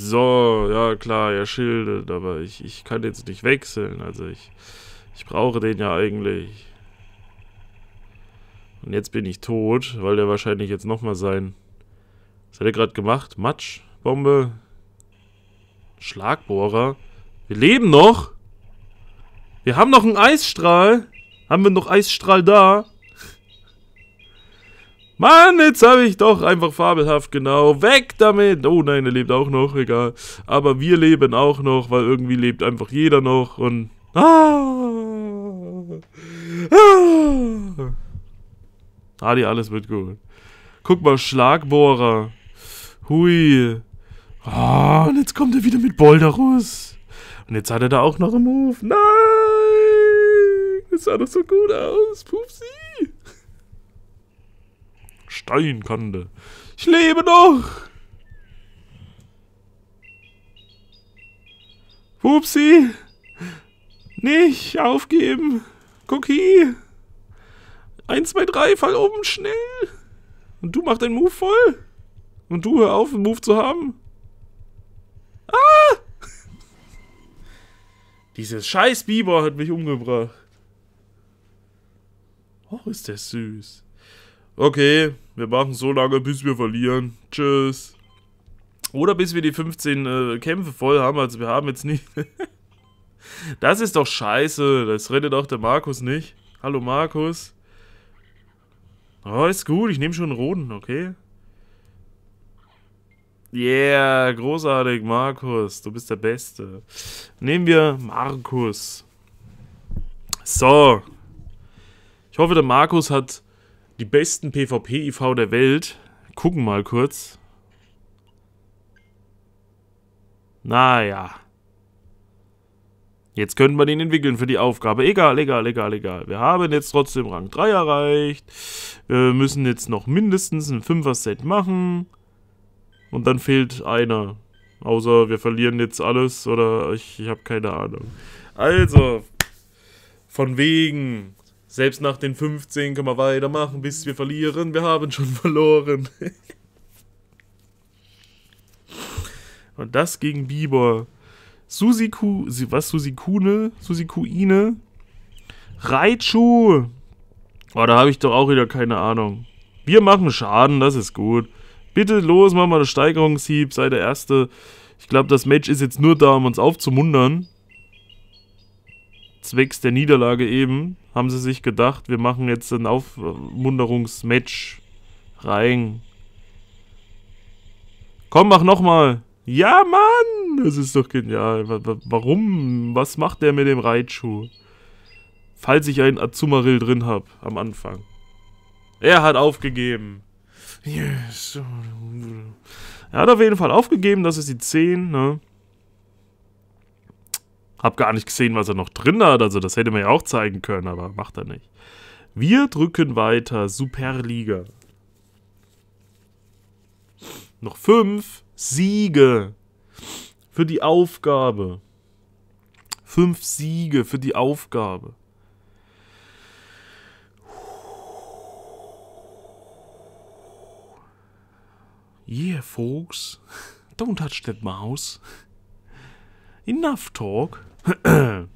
So, ja klar, er schildert, aber ich, ich kann jetzt nicht wechseln. Also ich, ich brauche den ja eigentlich. Und jetzt bin ich tot, weil der wahrscheinlich jetzt nochmal sein... Was hat er gerade gemacht? Matschbombe? Schlagbohrer? Wir leben noch! Wir haben noch einen Eisstrahl! Haben wir noch Eisstrahl da? Mann, jetzt habe ich doch einfach fabelhaft genau. Weg damit! Oh nein, er lebt auch noch, egal. Aber wir leben auch noch, weil irgendwie lebt einfach jeder noch und. Ah! Ah! Adi, alles wird gut. Guck mal, Schlagbohrer. Hui. Ah, und jetzt kommt er wieder mit Boldarus. Und jetzt hat er da auch noch einen Move. Nein! Das sah doch so gut aus. Pupsi! Stein konnte. Ich lebe doch! Wupsi! Nicht aufgeben! Cookie! Eins, zwei, drei, fall oben, schnell! Und du mach deinen Move voll! Und du hör auf, einen Move zu haben! Ah! *laughs* Dieses scheiß Biber hat mich umgebracht. Och, ist der süß okay, wir machen so lange, bis wir verlieren. Tschüss. Oder bis wir die 15 äh, Kämpfe voll haben. Also wir haben jetzt nicht... *laughs* das ist doch scheiße. Das rettet auch der Markus nicht. Hallo Markus. Oh, ist gut. Ich nehme schon einen roten, okay? Yeah, großartig, Markus. Du bist der Beste. Nehmen wir Markus. So. Ich hoffe, der Markus hat die besten PvP-IV der Welt. Gucken mal kurz. Naja. Jetzt könnten wir den entwickeln für die Aufgabe. Egal, egal, egal, egal. Wir haben jetzt trotzdem Rang 3 erreicht. Wir müssen jetzt noch mindestens ein 5er-Set machen. Und dann fehlt einer. Außer wir verlieren jetzt alles oder ich, ich habe keine Ahnung. Also, von wegen. Selbst nach den 15 können wir weitermachen, bis wir verlieren. Wir haben schon *laughs* verloren. Und das gegen Bieber. Susiku, was, Susikune? Susikuine? Raichu! Oh, da habe ich doch auch wieder keine Ahnung. Wir machen Schaden, das ist gut. Bitte los, mach mal einen Steigerungshieb, sei der Erste. Ich glaube, das Match ist jetzt nur da, um uns aufzumundern zwecks der Niederlage eben, haben sie sich gedacht, wir machen jetzt ein Aufmunterungsmatch rein. Komm, mach nochmal. Ja, Mann! Das ist doch genial. Warum? Was macht der mit dem Reitschuh? Falls ich einen Azumarill drin hab, am Anfang. Er hat aufgegeben. Yes. Er hat auf jeden Fall aufgegeben, das ist die 10, ne? Hab gar nicht gesehen, was er noch drin hat. Also das hätte man ja auch zeigen können, aber macht er nicht. Wir drücken weiter. Superliga. Noch fünf Siege für die Aufgabe. Fünf Siege für die Aufgabe. Yeah, folks. *laughs* Don't touch that mouse. Enough talk. *clears throat*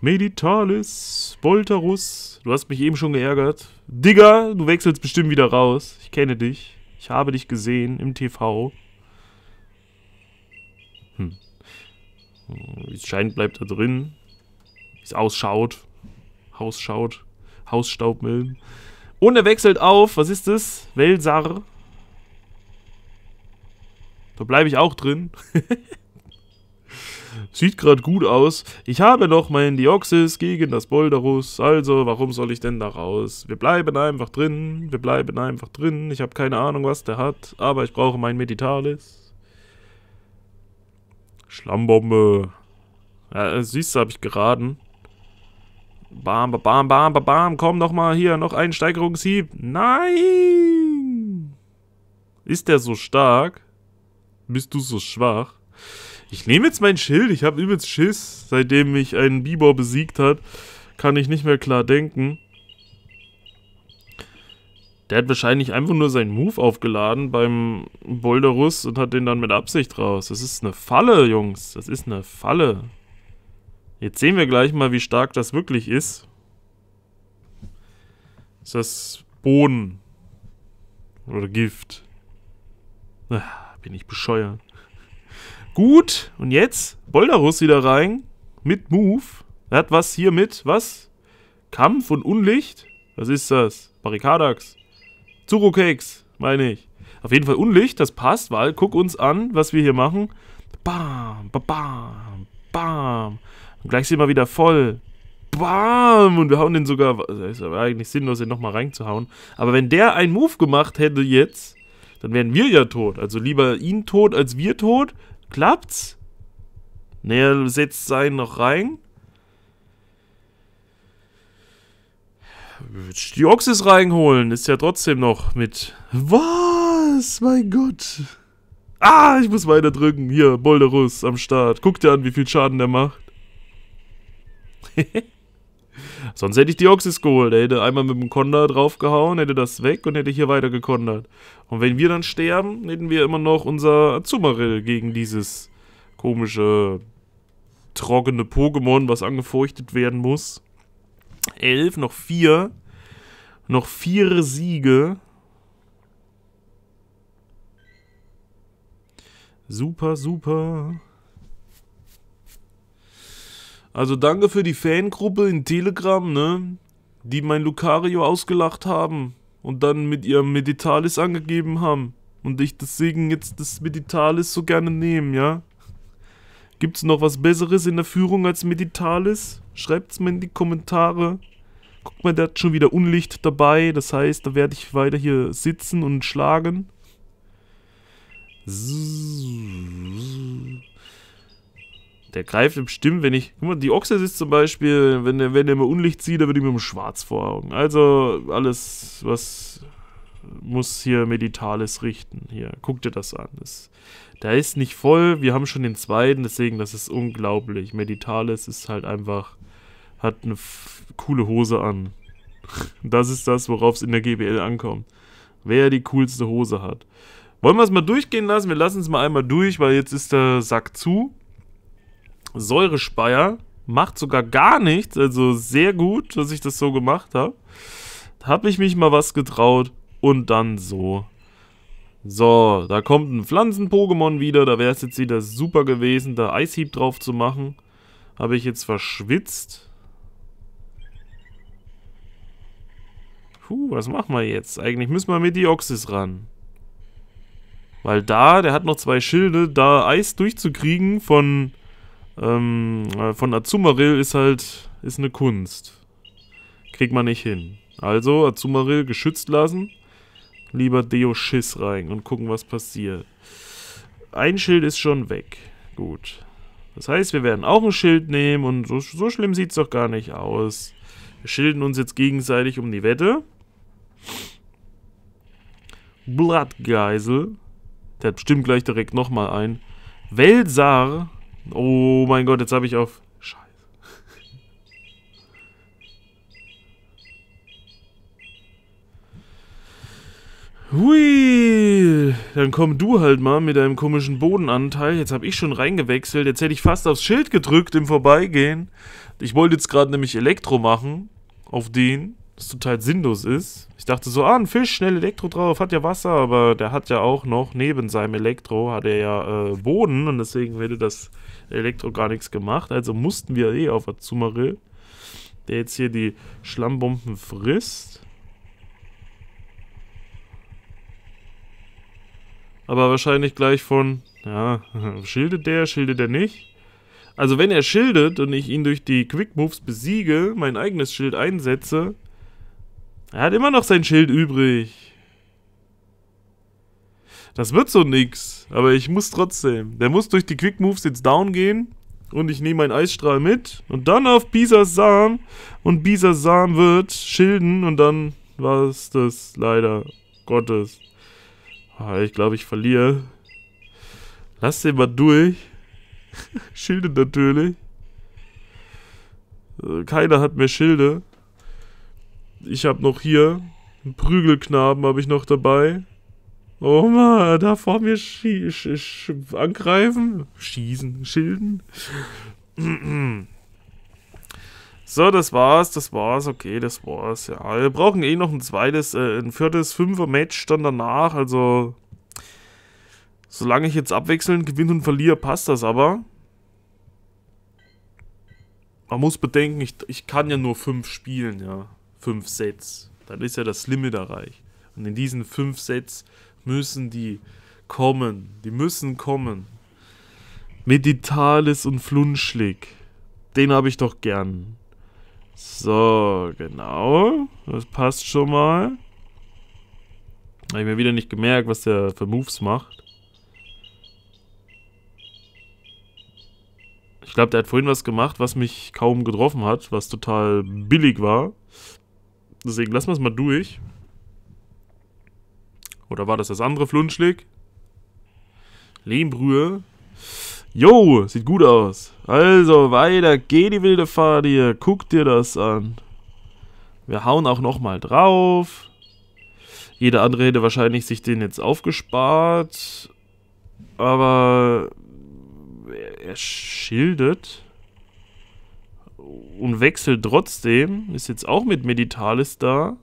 Meditalis, Bolterus, du hast mich eben schon geärgert. Digga, du wechselst bestimmt wieder raus. Ich kenne dich. Ich habe dich gesehen im TV. Hm. Wie es scheint, bleibt da drin. Wie es ausschaut. Haus schaut. Hausstaubmilben. Und er wechselt auf. Was ist das? Welsar. Da bleibe ich auch drin. *laughs* Sieht gerade gut aus. Ich habe noch meinen Dioxis gegen das Bolderus. Also, warum soll ich denn da raus? Wir bleiben einfach drin. Wir bleiben einfach drin. Ich habe keine Ahnung, was der hat. Aber ich brauche meinen Meditalis. Schlammbombe. Ja, äh, siehst du, habe ich geraten. Bam, bam, bam, bam, bam, bam. Komm nochmal hier. Noch ein Steigerungshieb. Nein! Ist der so stark? Bist du so schwach? Ich nehme jetzt mein Schild, ich habe übelst Schiss. Seitdem mich ein Bibor besiegt hat, kann ich nicht mehr klar denken. Der hat wahrscheinlich einfach nur seinen Move aufgeladen beim Boulderus und hat den dann mit Absicht raus. Das ist eine Falle, Jungs. Das ist eine Falle. Jetzt sehen wir gleich mal, wie stark das wirklich ist. Ist das Boden? Oder Gift? Ach, bin ich bescheuert. Gut, und jetzt Boldarus wieder rein mit Move. Er hat was hier mit, was? Kampf und Unlicht? Was ist das? Barrikadax. Zurukeks, meine ich. Auf jeden Fall Unlicht, das passt, weil guck uns an, was wir hier machen. Bam, ba bam, bam. Und gleich sind wir wieder voll. Bam! Und wir hauen den sogar. Das also ist aber eigentlich sinnlos, den nochmal reinzuhauen. Aber wenn der einen Move gemacht hätte jetzt, dann wären wir ja tot. Also lieber ihn tot als wir tot. Klappt's? Neel setzt seinen noch rein. Die Ochsis reinholen, ist ja trotzdem noch mit. Was? Mein Gott. Ah, ich muss weiter drücken. Hier, Bolderus am Start. Guck dir an, wie viel Schaden der macht. Hehe. *laughs* Sonst hätte ich die Oxys geholt. Er hätte einmal mit dem Konda draufgehauen, hätte das weg und hätte hier weiter gekondert. Und wenn wir dann sterben, hätten wir immer noch unser Azumarill gegen dieses komische, trockene Pokémon, was angefeuchtet werden muss. Elf, noch vier. Noch vier Siege. Super, super. Also danke für die Fangruppe in Telegram, ne? Die mein Lucario ausgelacht haben und dann mit ihrem Meditalis angegeben haben. Und ich deswegen jetzt das Meditalis so gerne nehme, ja? Gibt's noch was Besseres in der Führung als Meditalis? Schreibt's mir in die Kommentare. Guck mal, der hat schon wieder Unlicht dabei. Das heißt, da werde ich weiter hier sitzen und schlagen. Zzzz. Der greift bestimmt, wenn ich. Guck mal, die Ochse ist zum Beispiel, wenn der, wenn der immer Unlicht sieht, dann wird ihm immer schwarz vor Augen. Also alles, was muss hier Meditales richten. Hier, guck dir das an. Das, der ist nicht voll, wir haben schon den zweiten, deswegen, das ist unglaublich. Meditales ist halt einfach, hat eine coole Hose an. *laughs* Das ist das, worauf es in der GBL ankommt. Wer die coolste Hose hat. Wollen wir es mal durchgehen lassen? Wir lassen es mal einmal durch, weil jetzt ist der Sack zu. Säurespeier. Macht sogar gar nichts. Also sehr gut, dass ich das so gemacht habe. Habe ich mich mal was getraut. Und dann so. So, da kommt ein Pflanzen-Pokémon wieder. Da wäre es jetzt wieder super gewesen, da Eishieb drauf zu machen. Habe ich jetzt verschwitzt. Puh, was machen wir jetzt? Eigentlich müssen wir mit Dioxys ran. Weil da, der hat noch zwei Schilde, da Eis durchzukriegen von ähm, äh, von Azumarill ist halt, ist eine Kunst. Kriegt man nicht hin. Also Azumarill geschützt lassen, lieber Deo Schiss rein und gucken, was passiert. Ein Schild ist schon weg. Gut. Das heißt, wir werden auch ein Schild nehmen und so, so schlimm sieht es doch gar nicht aus. Wir schilden uns jetzt gegenseitig um die Wette. Blattgeisel. Der hat bestimmt gleich direkt nochmal ein. Welsar Oh mein Gott, jetzt habe ich auf... Scheiße. Hui. Dann komm du halt mal mit deinem komischen Bodenanteil. Jetzt habe ich schon reingewechselt. Jetzt hätte ich fast aufs Schild gedrückt im Vorbeigehen. Ich wollte jetzt gerade nämlich Elektro machen. Auf den was total sinnlos ist. Ich dachte so, ah, ein Fisch, schnell Elektro drauf, hat ja Wasser, aber der hat ja auch noch, neben seinem Elektro, hat er ja äh, Boden und deswegen hätte das Elektro gar nichts gemacht. Also mussten wir eh auf Azumarill, der jetzt hier die Schlammbomben frisst. Aber wahrscheinlich gleich von, ja, *laughs* schildet der, schildet der nicht. Also wenn er schildet und ich ihn durch die Quick Moves besiege, mein eigenes Schild einsetze, er hat immer noch sein Schild übrig. Das wird so nix. Aber ich muss trotzdem. Der muss durch die Quick Moves jetzt down gehen. Und ich nehme meinen Eisstrahl mit. Und dann auf Bisas Sam. Und Bisas Sam wird schilden. Und dann war es das leider Gottes. Ah, ich glaube, ich verliere. Lass den mal durch. *laughs* Schilde natürlich. Äh, keiner hat mehr Schilde ich habe noch hier einen Prügelknaben habe ich noch dabei. Oh Mann, da vor mir schie sch sch angreifen, schießen, schilden. *clears throat* so, das war's, das war's, okay, das war's, ja. Wir brauchen eh noch ein zweites, äh, ein viertes Fünfer-Match dann danach, also... Solange ich jetzt abwechselnd gewinne und verliere, passt das aber. Man muss bedenken, ich, ich kann ja nur fünf spielen, ja fünf Sets. Dann ist ja das Limit erreicht. Und in diesen fünf Sets müssen die kommen. Die müssen kommen. Meditalis und Flunschlick. Den habe ich doch gern. So, genau. Das passt schon mal. Habe ich mir wieder nicht gemerkt, was der für Moves macht. Ich glaube, der hat vorhin was gemacht, was mich kaum getroffen hat, was total billig war. Deswegen lassen wir es mal durch. Oder war das das andere Flunschlick? Lehmbrühe. Jo, sieht gut aus. Also, weiter, geh die wilde Fahrt hier. Guck dir das an. Wir hauen auch nochmal drauf. Jeder andere hätte wahrscheinlich sich den jetzt aufgespart. Aber er schildert und wechselt trotzdem. Ist jetzt auch mit Meditalis da.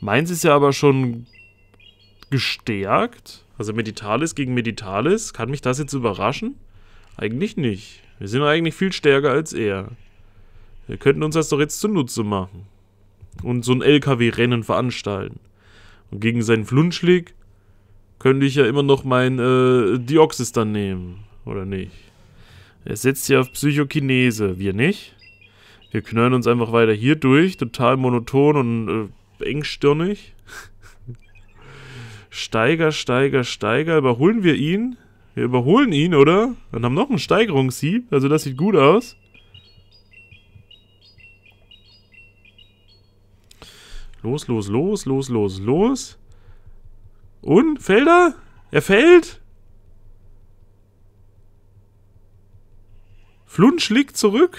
Meins ist ja aber schon gestärkt. Also Meditalis gegen Meditalis. Kann mich das jetzt überraschen? Eigentlich nicht. Wir sind eigentlich viel stärker als er. Wir könnten uns das doch jetzt zunutze machen. Und so ein LKW-Rennen veranstalten. Und gegen seinen Flunschlick könnte ich ja immer noch mein äh, Dioxys dann nehmen. Oder nicht? Er setzt hier auf Psychokinese. Wir nicht. Wir knallen uns einfach weiter hier durch. Total monoton und äh, engstirnig. *laughs* Steiger, Steiger, Steiger. Überholen wir ihn? Wir überholen ihn, oder? Dann haben noch einen Steigerungshieb. Also das sieht gut aus. Los, los, los, los, los, los. Und? Felder? Er fällt? Flunsch liegt zurück.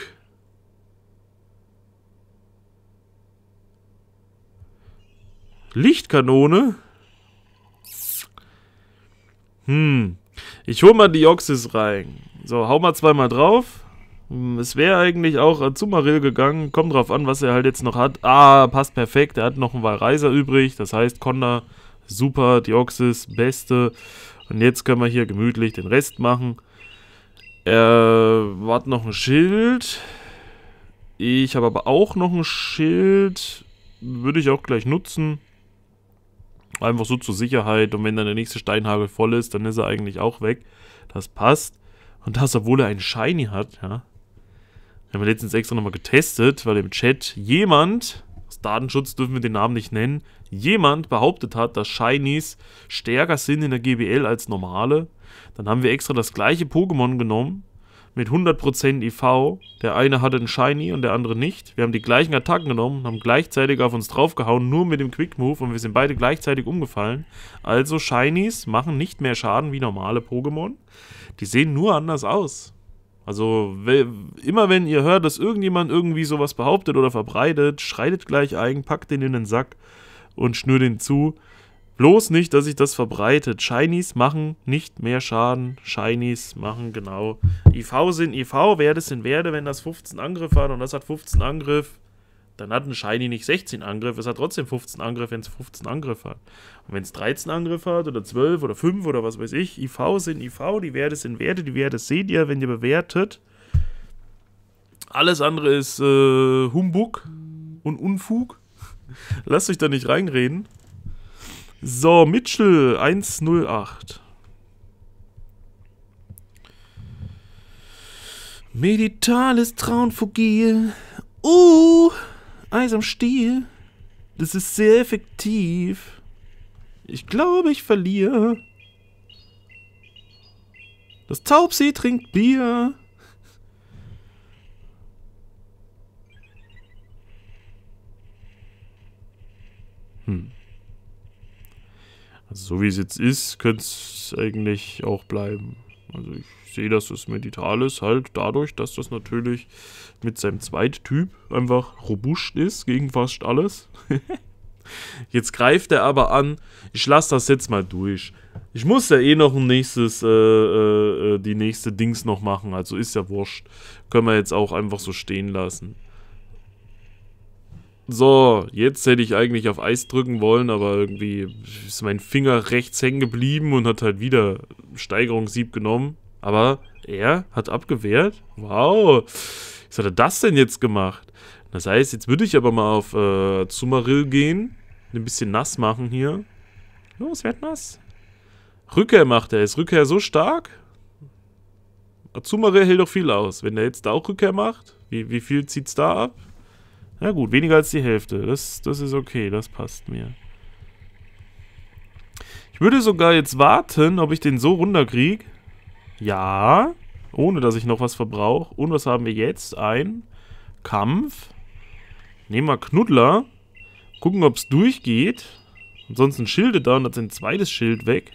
Lichtkanone. Hm. Ich hole mal die Oxys rein. So, hau mal zweimal drauf. Hm, es wäre eigentlich auch zu Maril gegangen. Kommt drauf an, was er halt jetzt noch hat. Ah, passt perfekt. Er hat noch einen Valreiser übrig. Das heißt, Conda, super. Die Oxys, beste. Und jetzt können wir hier gemütlich den Rest machen. Äh, warte noch ein Schild. Ich habe aber auch noch ein Schild. Würde ich auch gleich nutzen. Einfach so zur Sicherheit. Und wenn dann der nächste Steinhagel voll ist, dann ist er eigentlich auch weg. Das passt. Und das, obwohl er einen Shiny hat, ja. Wir haben letztens extra nochmal getestet, weil im Chat jemand, aus Datenschutz dürfen wir den Namen nicht nennen, jemand behauptet hat, dass Shinies stärker sind in der GBL als normale. Dann haben wir extra das gleiche Pokémon genommen mit 100% IV. Der eine hatte einen Shiny und der andere nicht. Wir haben die gleichen Attacken genommen und haben gleichzeitig auf uns draufgehauen, nur mit dem Quick Move und wir sind beide gleichzeitig umgefallen. Also Shinies machen nicht mehr Schaden wie normale Pokémon. Die sehen nur anders aus. Also immer wenn ihr hört, dass irgendjemand irgendwie sowas behauptet oder verbreitet, schreitet gleich ein, packt den in den Sack und schnürt ihn zu. Bloß nicht, dass sich das verbreitet. Shinies machen nicht mehr Schaden. Shinies machen genau. IV sind IV, Werde sind Werde. Wenn das 15 Angriff hat und das hat 15 Angriff, dann hat ein Shiny nicht 16 Angriff. Es hat trotzdem 15 Angriff, wenn es 15 Angriff hat. Und wenn es 13 Angriff hat oder 12 oder 5 oder was weiß ich, IV sind IV, die Werte sind Werte, die Werte seht ihr, wenn ihr bewertet. Alles andere ist äh, Humbug und Unfug. *laughs* Lasst euch da nicht reinreden. So, Mitchell 108. Meditales Traunfugil. Uh, Eis am Stiel. Das ist sehr effektiv. Ich glaube, ich verliere. Das Taubsee trinkt Bier. Also so wie es jetzt ist, könnte es eigentlich auch bleiben. Also ich sehe, dass das Medital ist halt dadurch, dass das natürlich mit seinem Zweittyp einfach robust ist gegen fast alles. *laughs* jetzt greift er aber an, ich lasse das jetzt mal durch. Ich muss ja eh noch ein nächstes, äh, äh, äh, die nächste Dings noch machen, also ist ja wurscht. Können wir jetzt auch einfach so stehen lassen. So, jetzt hätte ich eigentlich auf Eis drücken wollen, aber irgendwie ist mein Finger rechts hängen geblieben und hat halt wieder Steigerungssieb genommen. Aber er hat abgewehrt? Wow. Was hat er das denn jetzt gemacht? Das heißt, jetzt würde ich aber mal auf äh, Zumarill gehen. Ein bisschen nass machen hier. Oh, es wird nass. Rückkehr macht er. Ist Rückkehr so stark? Azumarill hält doch viel aus. Wenn er jetzt da auch Rückkehr macht, wie, wie viel es da ab? Na gut, weniger als die Hälfte. Das, das ist okay, das passt mir. Ich würde sogar jetzt warten, ob ich den so runterkriege. Ja, ohne dass ich noch was verbrauche. Und was haben wir jetzt? Ein Kampf. Nehmen wir Knuddler. Gucken, ob es durchgeht. Ansonsten Schilde da und hat sein zweites Schild weg.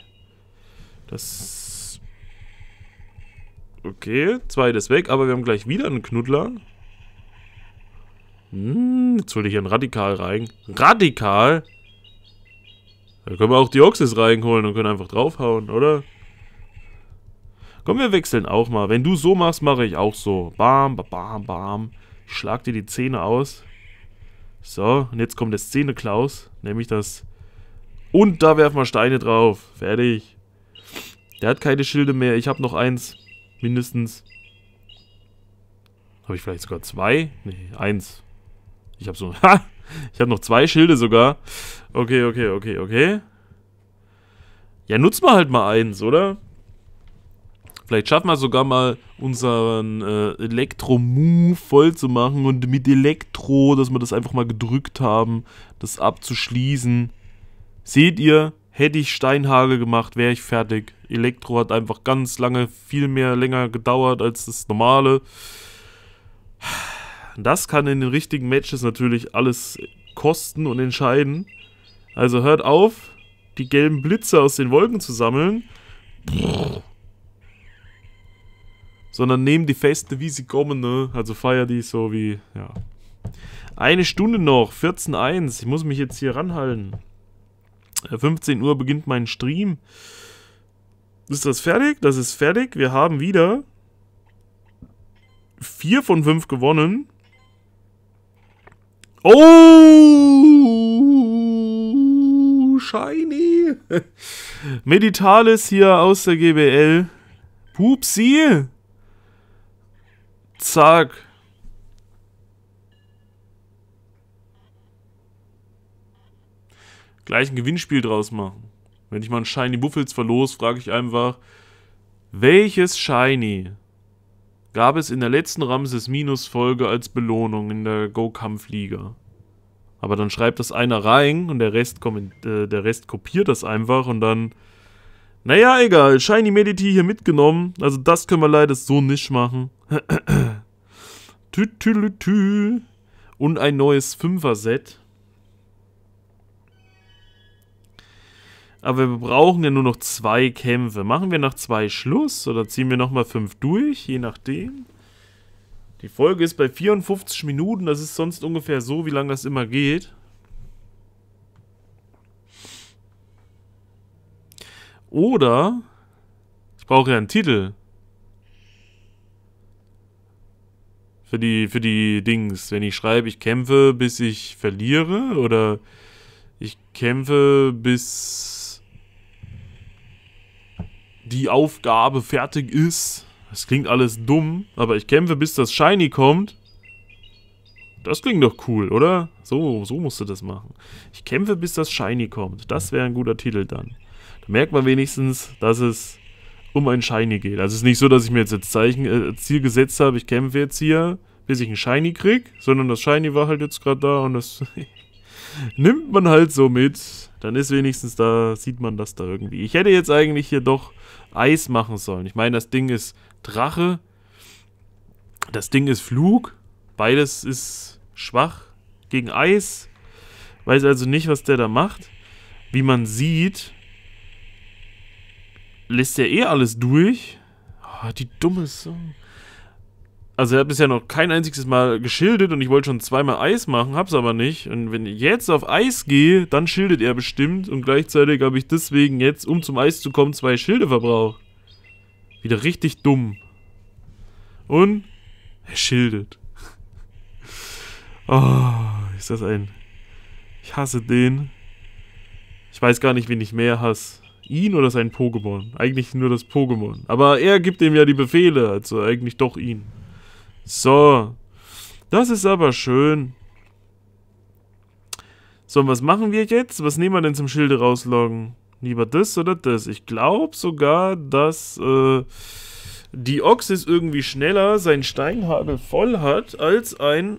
Das... Okay, zweites weg, aber wir haben gleich wieder einen Knuddler. Hm, jetzt will ich hier ein Radikal rein. Radikal? Da können wir auch die Oxys reinholen und können einfach draufhauen, oder? Komm, wir wechseln auch mal. Wenn du so machst, mache ich auch so. Bam, bam, bam. Ich schlag dir die Zähne aus. So, und jetzt kommt der Szene-Klaus. Nämlich das... Und da werfen wir Steine drauf. Fertig. Der hat keine Schilde mehr. Ich habe noch eins. Mindestens. Habe ich vielleicht sogar zwei? Nee, eins. Ich habe so. *laughs* Ha! Ich habe noch zwei Schilde sogar. Okay, okay, okay, okay. Ja, nutz mal halt mal eins, oder? Vielleicht schaffen wir sogar mal unseren äh, Elektro-Move voll zu machen und mit Elektro, dass wir das einfach mal gedrückt haben, das abzuschließen. Seht ihr, hätte ich Steinhagel gemacht, wäre ich fertig. Elektro hat einfach ganz lange, viel mehr länger gedauert als das normale das kann in den richtigen Matches natürlich alles kosten und entscheiden. Also hört auf, die gelben Blitze aus den Wolken zu sammeln. Sondern nehmt die Feste, wie sie kommen, ne? Also feier die so wie, ja. Eine Stunde noch, 14.1. Ich muss mich jetzt hier ranhalten. 15 äh, Uhr beginnt mein Stream. Ist das fertig? Das ist fertig. Wir haben wieder 4 von 5 gewonnen. Oh! Shiny! Meditalis hier aus der GBL. Pupsi! Zack. Gleich ein Gewinnspiel draus machen. Wenn ich mal einen Shiny Buffels verlos, frage ich einfach, welches Shiny gab es in der letzten Ramses-Minus-Folge als Belohnung in der Go-Kampfliga. Aber dann schreibt das einer rein und der Rest, äh, der Rest kopiert das einfach und dann. Naja, egal, Shiny Medity hier mitgenommen. Also das können wir leider so nicht machen. Tütülütü. *clears throat* Und ein neues Fünfer-Set. Aber wir brauchen ja nur noch zwei Kämpfe. Machen wir nach zwei Schluss oder ziehen wir nochmal fünf durch, je nachdem. Die Folge ist bei 54 Minuten, das ist sonst ungefähr so, wie lange das immer geht. Oder ich brauche ja einen Titel. Für die, für die Dings. Wenn ich schreibe, ich kämpfe, bis ich verliere oder ich kämpfe, bis die Aufgabe fertig ist. Das klingt alles dumm, aber ich kämpfe, bis das Shiny kommt. Das klingt doch cool, oder? So, so musst du das machen. Ich kämpfe, bis das Shiny kommt. Das wäre ein guter Titel dann. Da merkt man wenigstens, dass es um ein Shiny geht. Also es ist nicht so, dass ich mir jetzt das Zeichen, äh, Ziel gesetzt habe, ich kämpfe jetzt hier, bis ich ein Shiny kriege. sondern das Shiny war halt jetzt gerade da und das *laughs* nimmt man halt so mit. Dann ist wenigstens da, sieht man das da irgendwie. Ich hätte jetzt eigentlich hier doch Eis machen sollen. Ich meine, das Ding ist Drache. Das Ding ist Flug. Beides ist schwach gegen Eis. Weiß also nicht, was der da macht. Wie man sieht, lässt er eh alles durch. Oh, die dumme Song. Also er hat bisher noch kein einziges Mal geschildert und ich wollte schon zweimal Eis machen, hab's aber nicht. Und wenn ich jetzt auf Eis gehe, dann schildert er bestimmt und gleichzeitig habe ich deswegen jetzt, um zum Eis zu kommen, zwei Schilde verbraucht. Wieder richtig dumm. Und er schildert. *laughs* Oh, ist das ein... Ich hasse den. Ich weiß gar nicht, wen ich mehr hasse. Ihn oder sein Pokémon? Eigentlich nur das Pokémon. Aber er gibt ihm ja die Befehle, also eigentlich doch ihn. So. Das ist aber schön. So, und was machen wir jetzt? Was nehmen wir denn zum Schilde rausloggen? Lieber das oder das? Ich glaube sogar, dass äh, die Ochsis irgendwie schneller seinen Steinhagel voll hat, als ein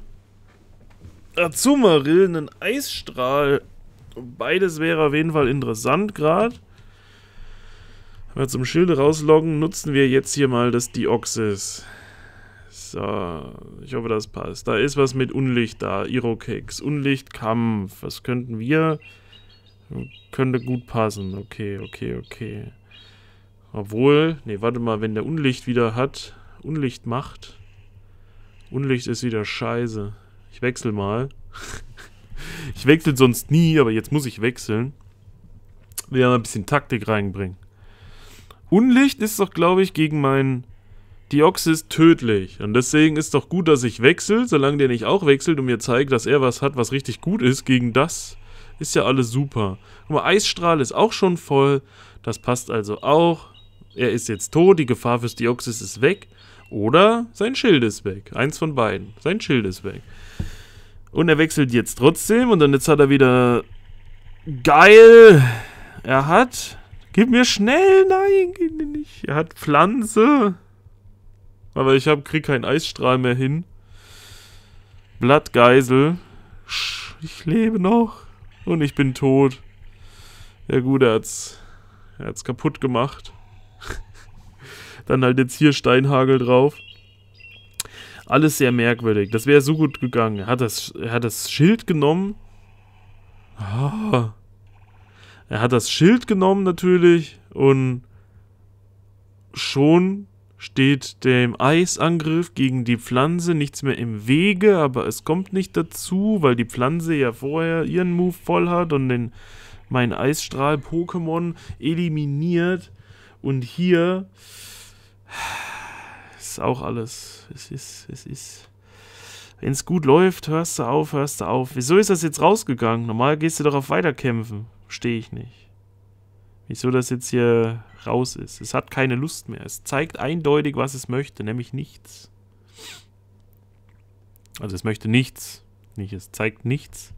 Azumarill, einen Eisstrahl. Beides wäre auf jeden Fall interessant gerade. Aber zum Schilde rausloggen, nutzen wir jetzt hier mal das Dioxys. So, äh, ich hoffe, das passt. Da ist was mit Unlicht da. Irokex. Unlichtkampf. Was könnten wir? Könnte gut passen. Okay, okay, okay. Obwohl, nee, warte mal, wenn der Unlicht wieder hat, Unlicht macht. Unlicht ist wieder scheiße. Ich wechsle mal. *laughs* ich wechsle sonst nie, aber jetzt muss ich wechseln. Wir haben ein bisschen Taktik reinbringen. Unlicht ist doch, glaube ich, gegen meinen die Ochse ist tödlich und deswegen ist doch gut, dass ich wechsle, solange der nicht auch wechselt und mir zeigt, dass er was hat, was richtig gut ist gegen das. Ist ja alles super. Guck mal, Eisstrahl ist auch schon voll. Das passt also auch. Er ist jetzt tot, die Gefahr fürs Dioxis ist weg. Oder sein Schild ist weg. Eins von beiden. Sein Schild ist weg. Und er wechselt jetzt trotzdem und dann jetzt hat er wieder... Geil! Er hat... Gib mir schnell! Nein, gib mir nicht. Er hat Pflanze. Aber ich hab, krieg keinen Eisstrahl mehr hin. Blattgeisel. Ich lebe noch. Und ich bin tot. Ja gut, er hat's, er hat's kaputt gemacht. *laughs* Dann halt jetzt hier Steinhagel drauf. Alles sehr merkwürdig. Das wäre so gut gegangen. Er hat das, er hat das Schild genommen. Ah. Er hat das Schild genommen natürlich und schon steht dem Eisangriff gegen die Pflanze nichts mehr im Wege, aber es kommt nicht dazu, weil die Pflanze ja vorher ihren Move voll hat und den mein Eisstrahl-Pokémon eliminiert. Und hier ist auch alles. Es ist, es ist. Wenn es gut läuft, hörst du auf, hörst du auf. Wieso ist das jetzt rausgegangen? Normal gehst du doch auf Weiterkämpfen. Verstehe ich nicht. Wieso das jetzt hier raus ist. Es hat keine Lust mehr. Es zeigt eindeutig, was es möchte, nämlich nichts. Also es möchte nichts. Nicht, es zeigt nichts.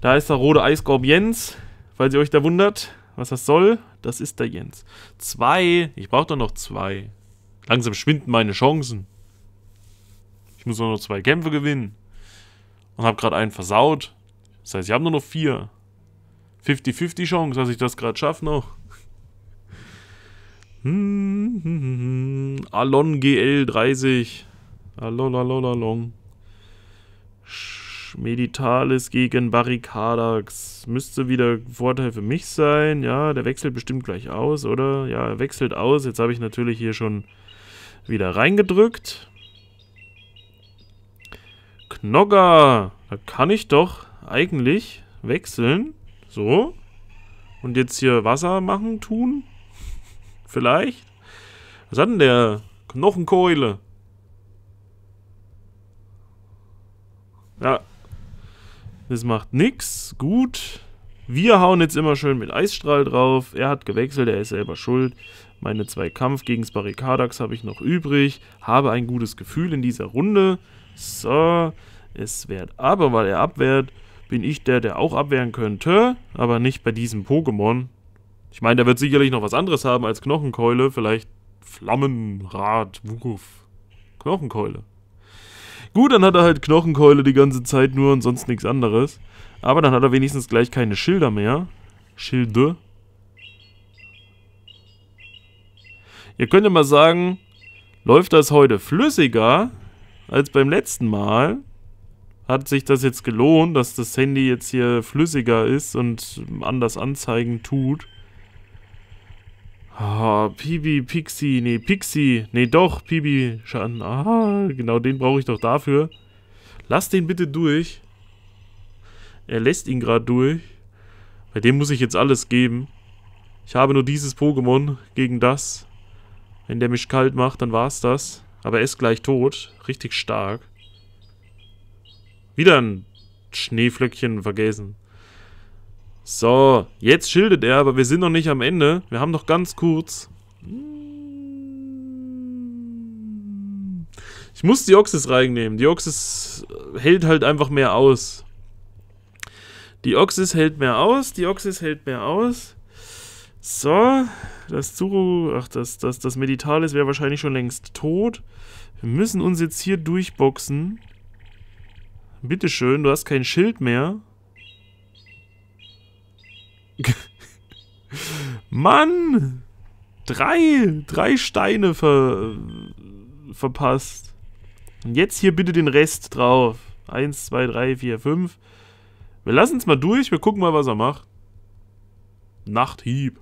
Da ist der rote Eiskorb Jens, falls ihr euch da wundert, was das soll. Das ist der Jens. Zwei. Ich brauche doch noch zwei. Langsam schwinden meine Chancen. Ich muss nur noch zwei Kämpfe gewinnen. Und habe gerade einen versaut. Das heißt, ich habe nur noch vier. 50-50 Chance, dass ich das gerade schaffe noch. Hm hm, hm, hm, hm, hm. Alon GL30. Alon, alon, alon. Meditalis gegen Barrikadax. Müsste wieder Vorteil für mich sein. Ja, der wechselt bestimmt gleich aus, oder? Ja, er wechselt aus. Jetzt habe ich natürlich hier schon wieder reingedrückt. Knogger. Da kann ich doch eigentlich wechseln. So. Und jetzt hier Wasser machen, tun. Vielleicht? Was hat denn der? Knochenkeule. Ja. Das macht nix. Gut. Wir hauen jetzt immer schön mit Eisstrahl drauf. Er hat gewechselt, er ist selber schuld. Meine zwei Kampf gegen Sparikadax habe ich noch übrig. Habe ein gutes Gefühl in dieser Runde. So, es wehrt aber, weil er abwehrt, bin ich der, der auch abwehren könnte. Aber nicht bei diesem Pokémon. Ich meine, der wird sicherlich noch was anderes haben als Knochenkeule. Vielleicht Flammenrad, Wurf. Knochenkeule. Gut, dann hat er halt Knochenkeule die ganze Zeit nur und sonst nichts anderes. Aber dann hat er wenigstens gleich keine Schilder mehr. Schilde. Ihr könnt ja mal sagen, läuft das heute flüssiger als beim letzten Mal? Hat sich das jetzt gelohnt, dass das Handy jetzt hier flüssiger ist und anders anzeigen tut? Ah, Pibi, Pixi, nee, Pixi, nee, doch, Pibi, Schaden. Ah, genau den brauche ich doch dafür. Lass den bitte durch. Er lässt ihn gerade durch. Bei dem muss ich jetzt alles geben. Ich habe nur dieses Pokémon gegen das. Wenn der mich kalt macht, dann war's das. Aber er ist gleich tot. Richtig stark. Wieder ein Schneeflöckchen vergessen. So, jetzt schildet er, aber wir sind noch nicht am Ende. Wir haben noch ganz kurz. Ich muss die Oxys reinnehmen. Die Oxys äh, hält halt einfach mehr aus. Die Oxys hält mehr aus. Die Oxys hält mehr aus. So, das Zuru, ach, das, das, das Meditalis wäre wahrscheinlich schon längst tot. Wir müssen uns jetzt hier durchboxen. Bitteschön, du hast kein Schild mehr. Mann! Drei! Drei Steine ver, verpasst. Und jetzt hier bitte den Rest drauf. Eins, zwei, drei, vier, fünf. Wir lassen es mal durch. Wir gucken mal, was er macht. Nachthieb.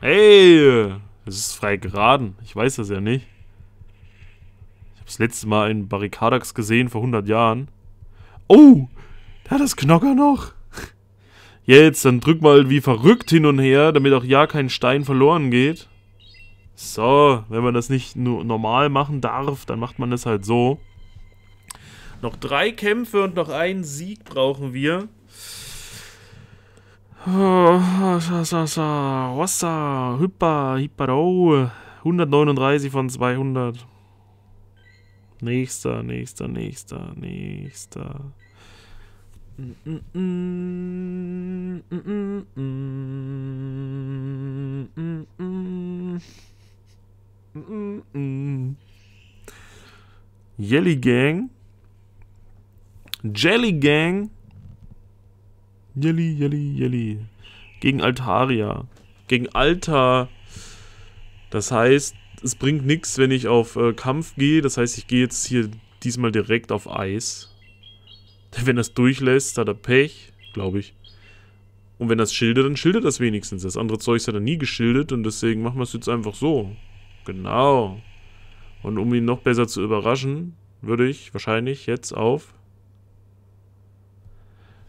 Hey! Es ist frei geraden. Ich weiß das ja nicht. Ich habe das letzte Mal einen Barrikadax gesehen vor 100 Jahren. Oh! Da hat das Knocker noch. Jetzt, dann drück mal wie verrückt hin und her, damit auch ja kein Stein verloren geht. So, wenn man das nicht nur normal machen darf, dann macht man das halt so. Noch drei Kämpfe und noch einen Sieg brauchen wir. Wassa, Hyppa, Hipparo. 139 von 200. Nächster, nächster, nächster, nächster. Jelly Gang. Jelly Gang. Jelly, Jelly, Jelly. Gegen Altaria. Gegen Alta. Das heißt, es bringt nichts, wenn ich auf äh, Kampf gehe. Das heißt, ich gehe jetzt hier diesmal direkt auf Eis. *laughs* Wenn das durchlässt, hat er Pech, glaube ich. Und wenn das schildert, dann schildert das wenigstens. Das andere Zeug hat er nie geschildert und deswegen machen wir es jetzt einfach so. Genau. Und um ihn noch besser zu überraschen, würde ich wahrscheinlich jetzt auf...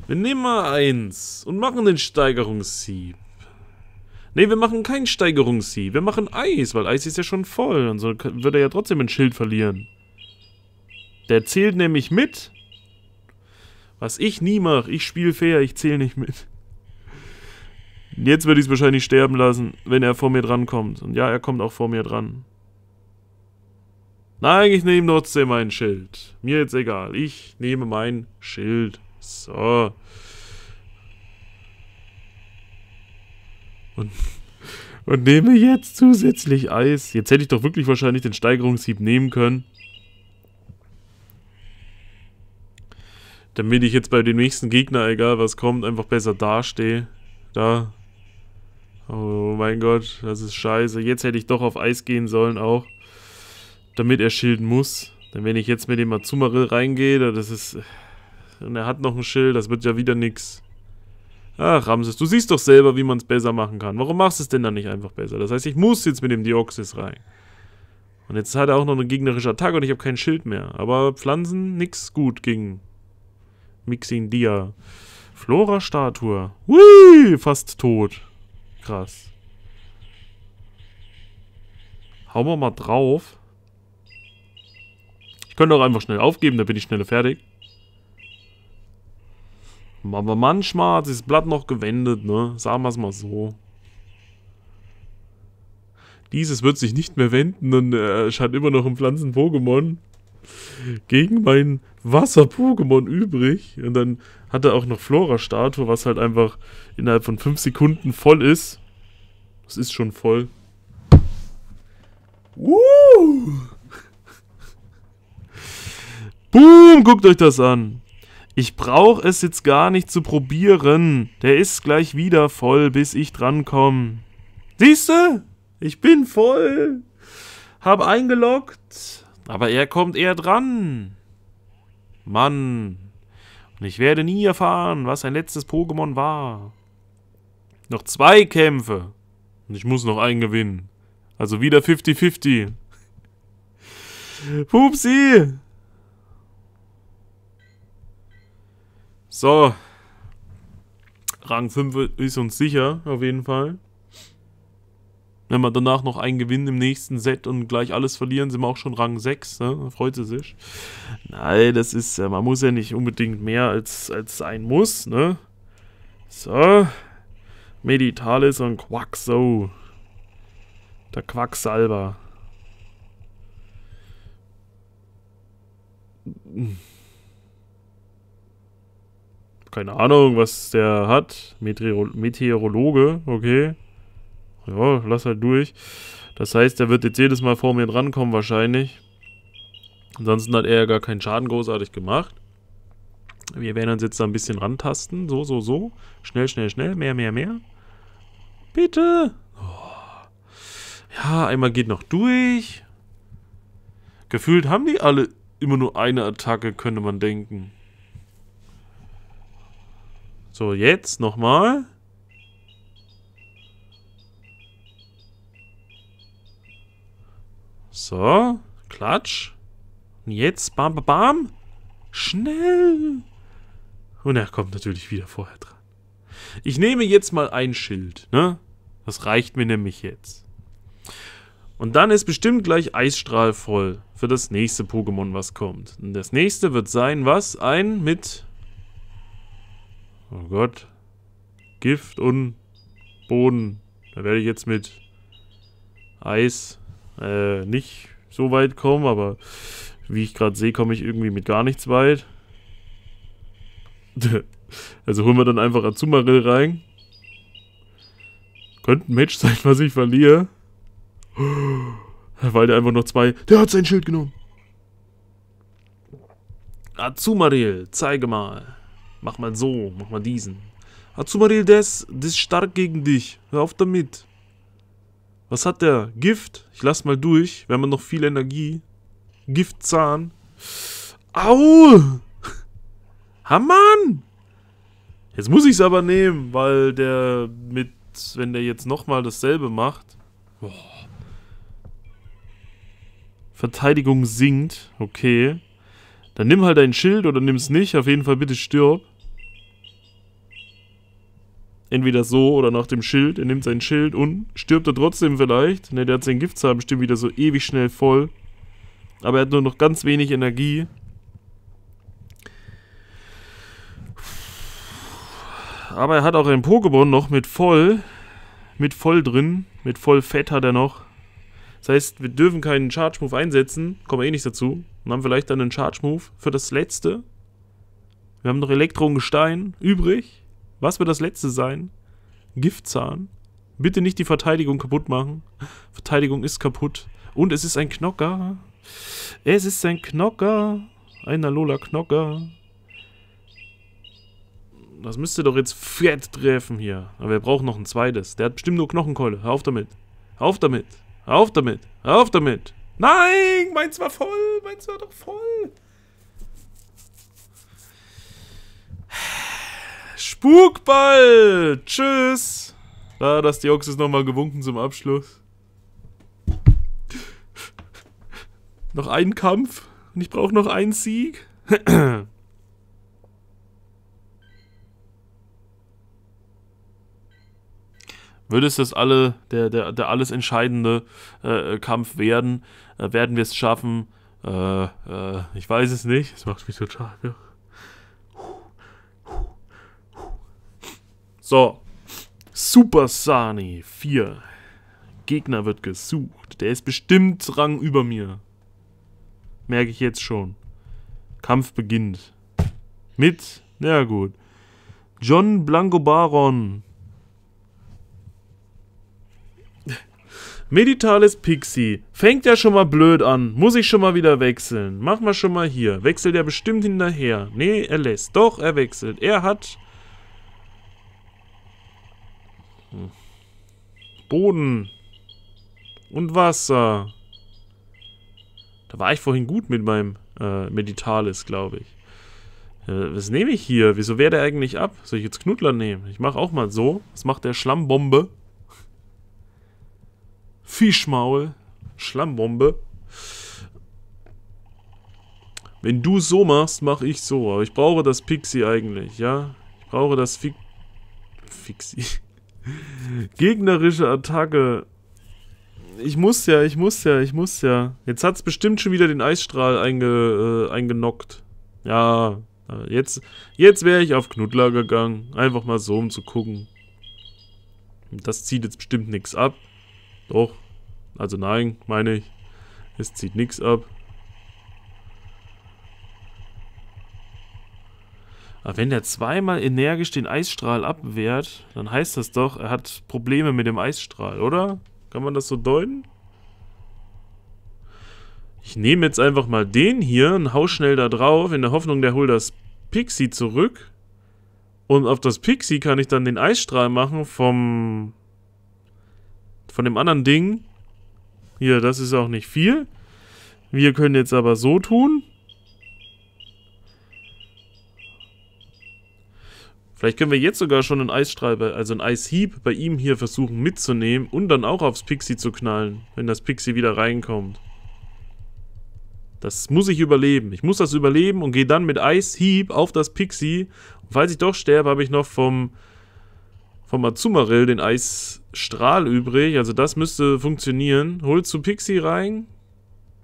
Wir nehmen mal eins und machen den Steigerungssieb. Ne, wir machen keinen Steigerungssieb. Wir machen Eis, weil Eis ist ja schon voll. Und so wird er ja trotzdem ein Schild verlieren. Der zählt nämlich mit was ich nie mache, ich spiele fair, ich zähle nicht mit. Jetzt würde ich es wahrscheinlich sterben lassen, wenn er vor mir dran kommt. Und ja, er kommt auch vor mir dran. Nein, ich nehme trotzdem mein Schild. Mir jetzt egal. Ich nehme mein Schild. So. Und, und nehme jetzt zusätzlich Eis. Jetzt hätte ich doch wirklich wahrscheinlich den Steigerungshieb nehmen können. damit ich jetzt bei dem nächsten Gegner, egal was kommt, einfach besser dastehe. Da. Oh mein Gott, das ist scheiße. Jetzt hätte ich doch auf Eis gehen sollen auch. Damit er schilden muss. Denn wenn ich jetzt mit dem Azumarill reingehe, das ist... Und er hat noch ein Schild, das wird ja wieder nix. Ach, Ramses, du siehst doch selber, wie man es besser machen kann. Warum machst du es denn dann nicht einfach besser? Das heißt, ich muss jetzt mit dem Dioxys rein. Und jetzt hat er auch noch eine gegnerische Attacke und ich habe kein Schild mehr. Aber Pflanzen, nix gut gegen Mixing Dia. Flora-Statue. Hui, fast tot. Krass. Hauen wir mal drauf. Ich könnte auch einfach schnell aufgeben, da bin ich schneller fertig. Aber manchmal hat sich das Blatt noch gewendet, ne? Sagen wir es mal so. Dieses wird sich nicht mehr wenden und äh, scheint immer noch ein Pflanzen-Pokémon. Gegen meinen Wasser-Pokémon übrig. Und dann hat er auch noch Flora-Statue, was halt einfach innerhalb von 5 Sekunden voll ist. Es ist schon voll. Uh! *laughs* Boom, guckt euch das an. Ich brauche es jetzt gar nicht zu probieren. Der ist gleich wieder voll, bis ich drankomme. Siehste? Ich bin voll. Hab eingeloggt. Aber er kommt eher dran. Mann. Und ich werde nie erfahren, was sein letztes Pokémon war. Noch zwei Kämpfe. Und ich muss noch einen gewinnen. Also wieder 50-50. Pupsi! So. Rang 5 ist uns sicher, auf jeden Fall. Wenn wir danach noch einen gewinnen im nächsten Set und gleich alles verlieren, sind wir auch schon Rang 6. Ne? Freut sie sich. Nein, das ist ja, äh, man muss ja nicht unbedingt mehr als, als sein muss. Ne? So. Meditalis und Quackso. Der Quacksalber. Keine Ahnung, was der hat. Meteorologe, okay ja, lass halt durch. Das heißt, er wird jetzt jedes Mal vor mir drankommen wahrscheinlich. Ansonsten hat er ja gar keinen Schaden großartig gemacht. Wir werden uns jetzt da ein bisschen rantasten. So, so, so. Schnell, schnell, schnell. Mehr, mehr, mehr. Bitte. Oh. Ja, einmal geht noch durch. Gefühlt haben die alle immer nur eine Attacke, könnte man denken. So, jetzt nochmal. So, klatsch. Und jetzt, bam, bam, bam. Schnell. Und er kommt natürlich wieder vorher dran. Ich nehme jetzt mal ein Schild, ne? Das reicht mir nämlich jetzt. Und dann ist bestimmt gleich Eisstrahl voll für das nächste Pokémon, was kommt. Und das nächste wird sein, was? Ein mit... Oh Gott. Gift und Boden. Da werde ich jetzt mit Eis äh, nicht so weit komme, aber wie ich gerade sehe, komme ich irgendwie mit gar nichts weit. *laughs* also holen wir dann einfach Azumarill rein. Könnte ein Match sein, was ich verliere. *gasps* Weil der einfach noch zwei... Der hat sein Schild genommen. Azumarill, zeige mal. Mach mal so, mach mal diesen. Azumarill, des, ist stark gegen dich. Hör auf damit. Was hat der? Gift? Ich lass mal durch. Wir haben noch viel Energie. Giftzahn. Au! *laughs* Hammann! Jetzt muss ich es aber nehmen, weil der mit, wenn der jetzt nochmal dasselbe macht. Boah. Verteidigung sinkt. Okay. Dann nimm halt dein Schild oder nimm es nicht. Auf jeden Fall bitte stirb entweder so oder nach dem Schild. Er nimmt sein Schild und stirbt er trotzdem vielleicht. Ne, der hat seinen Giftzahn bestimmt wieder so ewig schnell voll. Aber er hat nur noch ganz wenig Energie. Aber er hat auch ein Pokémon noch mit voll. Mit voll drin. Mit voll Fett hat er noch. Das heißt, wir dürfen keinen Charge Move einsetzen. Kommen wir eh nicht dazu. Und haben vielleicht dann einen Charge Move für das letzte. Wir haben noch Elektro und Gestein übrig. Was wird das letzte sein? Giftzahn. Bitte nicht die Verteidigung kaputt machen. Verteidigung ist kaputt. Und es ist ein Knocker. Es ist ein Knocker. Ein Alola Knocker. Das müsste doch jetzt fett treffen hier. Aber wir brauchen noch ein zweites. Der hat bestimmt nur Knochenkeule. Hör auf damit. Hör auf damit. Hör auf damit. Hör auf damit. Nein, meins war voll. Meins war doch voll. Spukball! Tschüss! Da, dass die ist nochmal gewunken zum Abschluss. noch einen Kampf und ich brauche noch einen Sieg. Würde es das alle, der, der, der alles entscheidende äh, Kampf werden, äh, werden wir es schaffen? Äh, äh ich weiß es nicht. Es macht mich total. schade. So. Super Sani 4. Gegner wird gesucht. Der ist bestimmt Rang über mir. Merke ich jetzt schon. Kampf beginnt. Mit? Na ja, gut. John Blanco Baron. Meditales Pixie. Fängt ja schon mal blöd an. Muss ich schon mal wieder wechseln. Mach mal schon mal hier. Wechselt er bestimmt hinterher. Nee, er lässt. Doch, er wechselt. Er hat Boden. Und Wasser. Da war ich vorhin gut mit meinem äh, Meditalis, glaube ich. Äh, was nehme ich hier? Wieso wehrt der eigentlich ab? Soll ich jetzt Knuddler nehmen? Ich mache auch mal so. Was macht der Schlammbombe? Fischmaul. Schlammbombe. Wenn du so machst, mache ich so. Aber ich brauche das Pixie eigentlich, ja? Ich brauche das Fi Fixie. Gegnerische Attacke. Ich muss ja, ich muss ja, ich muss ja. Jetzt hat es bestimmt schon wieder den Eisstrahl einge, äh, eingenockt. Ja, äh, jetzt, jetzt wäre ich auf Knuddler gegangen. Einfach mal so, um zu gucken. Das zieht jetzt bestimmt nichts ab. Doch. Also nein, meine ich. Es zieht nichts ab. Aber wenn der zweimal energisch den Eisstrahl abwehrt, dann heißt das doch, er hat Probleme mit dem Eisstrahl, oder? Kann man das so deuten? Ich nehme jetzt einfach mal den hier und hau schnell da drauf, in der Hoffnung, der holt das Pixie zurück. Und auf das Pixie kann ich dann den Eisstrahl machen vom... Von dem anderen Ding. Hier, das ist auch nicht viel. Wir können jetzt aber so tun. Vielleicht können wir jetzt sogar schon einen Eisstrahl, also einen Eishieb bei ihm hier versuchen mitzunehmen und dann auch aufs Pixie zu knallen, wenn das Pixie wieder reinkommt. Das muss ich überleben. Ich muss das überleben und gehe dann mit Eishieb auf das Pixie. Und falls ich doch sterbe, habe ich noch vom, vom Azumarill den Eisstrahl übrig. Also das müsste funktionieren. Hol zu Pixie rein.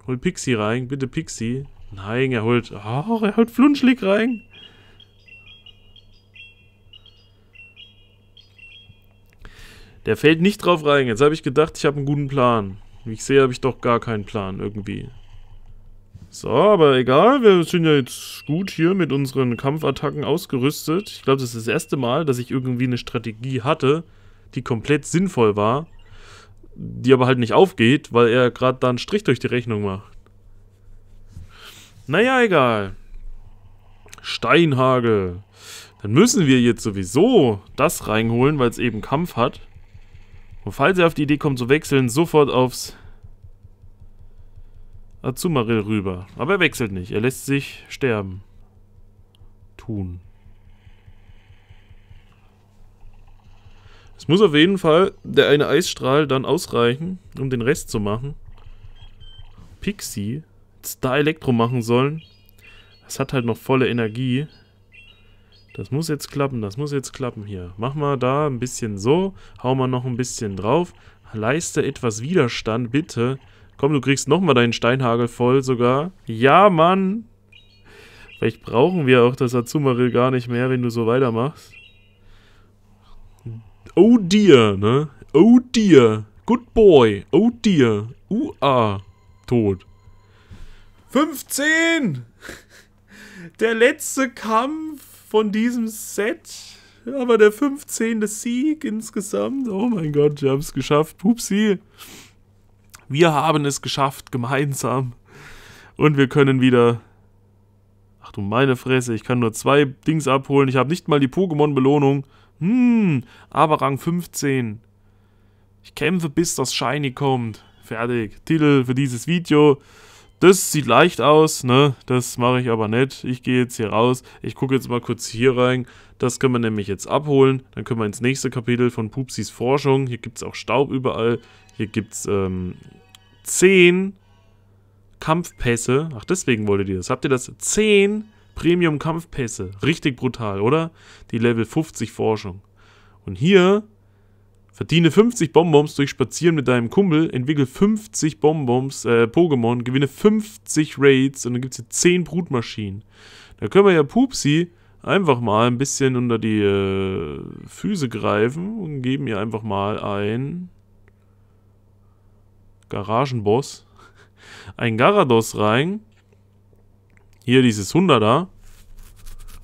Hol Pixie rein. Bitte Pixie. Nein, er holt... Oh, er holt Flunschlick rein. Der fällt nicht drauf rein. Jetzt habe ich gedacht, ich habe einen guten Plan. Wie ich sehe, habe ich doch gar keinen Plan irgendwie. So, aber egal, wir sind ja jetzt gut hier mit unseren Kampfattacken ausgerüstet. Ich glaube, das ist das erste Mal, dass ich irgendwie eine Strategie hatte, die komplett sinnvoll war, die aber halt nicht aufgeht, weil er gerade da einen Strich durch die Rechnung macht. Naja, egal. Steinhagel. Dann müssen wir jetzt sowieso das reinholen, weil es eben Kampf hat. Und falls er auf die Idee kommt zu wechseln, sofort aufs Azumarill rüber. Aber er wechselt nicht. Er lässt sich sterben. Tun. Es muss auf jeden Fall der eine Eisstrahl dann ausreichen, um den Rest zu machen. Pixie Star Elektro machen sollen. Das hat halt noch volle Energie. Das muss jetzt klappen, das muss jetzt klappen hier. Mach mal da ein bisschen so, hau mal noch ein bisschen drauf. Leiste etwas Widerstand, bitte. Komm, du kriegst nochmal deinen Steinhagel voll sogar. Ja, Mann! Vielleicht brauchen wir auch das Azumarill gar nicht mehr, wenn du so weitermachst. Oh dear, ne? Oh dear. Good boy. Oh dear. Ua. Tot. 15! Der letzte Kampf! von diesem Set. Aber der 15. Sieg insgesamt. Oh mein Gott, wir haben es geschafft. Pupsi. Wir haben es geschafft, gemeinsam. Und wir können wieder... Ach du meine Fresse, ich kann nur zwei Dings abholen. Ich habe nicht mal die Pokémon-Belohnung. Hm, aber Rang 15. Ich kämpfe, bis das Shiny kommt. Fertig. Titel für dieses Video das sieht leicht aus, ne? Das mache ich aber nicht. Ich gehe jetzt hier raus. Ich gucke jetzt mal kurz hier rein. Das können wir nämlich jetzt abholen. Dann können wir ins nächste Kapitel von Pupsis Forschung. Hier gibt es auch Staub überall. Hier gibt es ähm, 10 Kampfpässe. Ach, deswegen wolltet ihr das. Habt ihr das? 10 Premium-Kampfpässe. Richtig brutal, oder? Die Level 50 Forschung. Und hier Verdiene 50 Bonbons durch Spazieren mit deinem Kumpel, entwickle 50 Bonbons, äh, Pokémon, gewinne 50 Raids und dann gibt es hier 10 Brutmaschinen. Da können wir ja Pupsi einfach mal ein bisschen unter die äh, Füße greifen und geben ihr einfach mal ein Garagenboss, *laughs* ein Garados rein. Hier dieses 100er.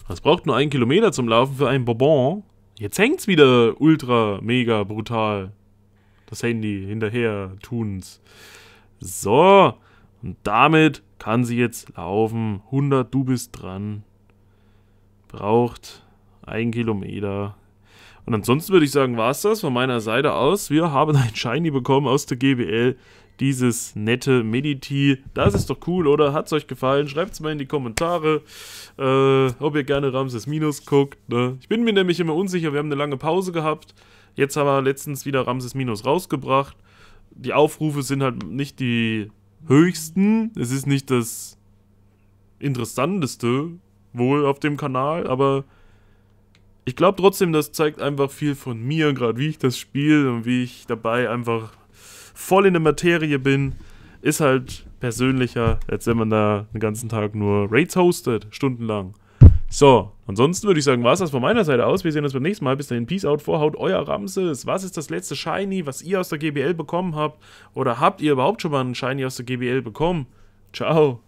Das braucht nur einen Kilometer zum Laufen für einen Bonbon. Jetzt hängt's wieder ultra, mega, brutal. Das Handy hinterher tun's. So, und damit kann sie jetzt laufen. 100, du bist dran. Braucht ein Kilometer. Und ansonsten würde ich sagen, war es das von meiner Seite aus. Wir haben *laughs* ein Shiny bekommen aus der GBL dieses nette Mediti. Das ist doch cool, oder? Hat es euch gefallen? Schreibt es mal in die Kommentare, äh, ob ihr gerne Ramses Minus guckt. Ne? Ich bin mir nämlich immer unsicher, wir haben eine lange Pause gehabt. Jetzt haben wir letztens wieder Ramses Minus rausgebracht. Die Aufrufe sind halt nicht die höchsten. Es ist nicht das interessanteste wohl auf dem Kanal, aber ich glaube trotzdem, das zeigt einfach viel von mir, gerade wie ich das spiele und wie ich dabei einfach voll in der Materie bin, ist halt persönlicher, als wenn man da den ganzen Tag nur Raids hostet, stundenlang. So, ansonsten würde ich sagen, war es das von meiner Seite aus. Wir sehen uns beim nächsten Mal. Bis dahin, Peace out, Vorhaut, euer Ramses. Was ist das letzte Shiny, was ihr aus der GBL bekommen habt? Oder habt ihr überhaupt schon mal einen Shiny aus der GBL bekommen? Ciao.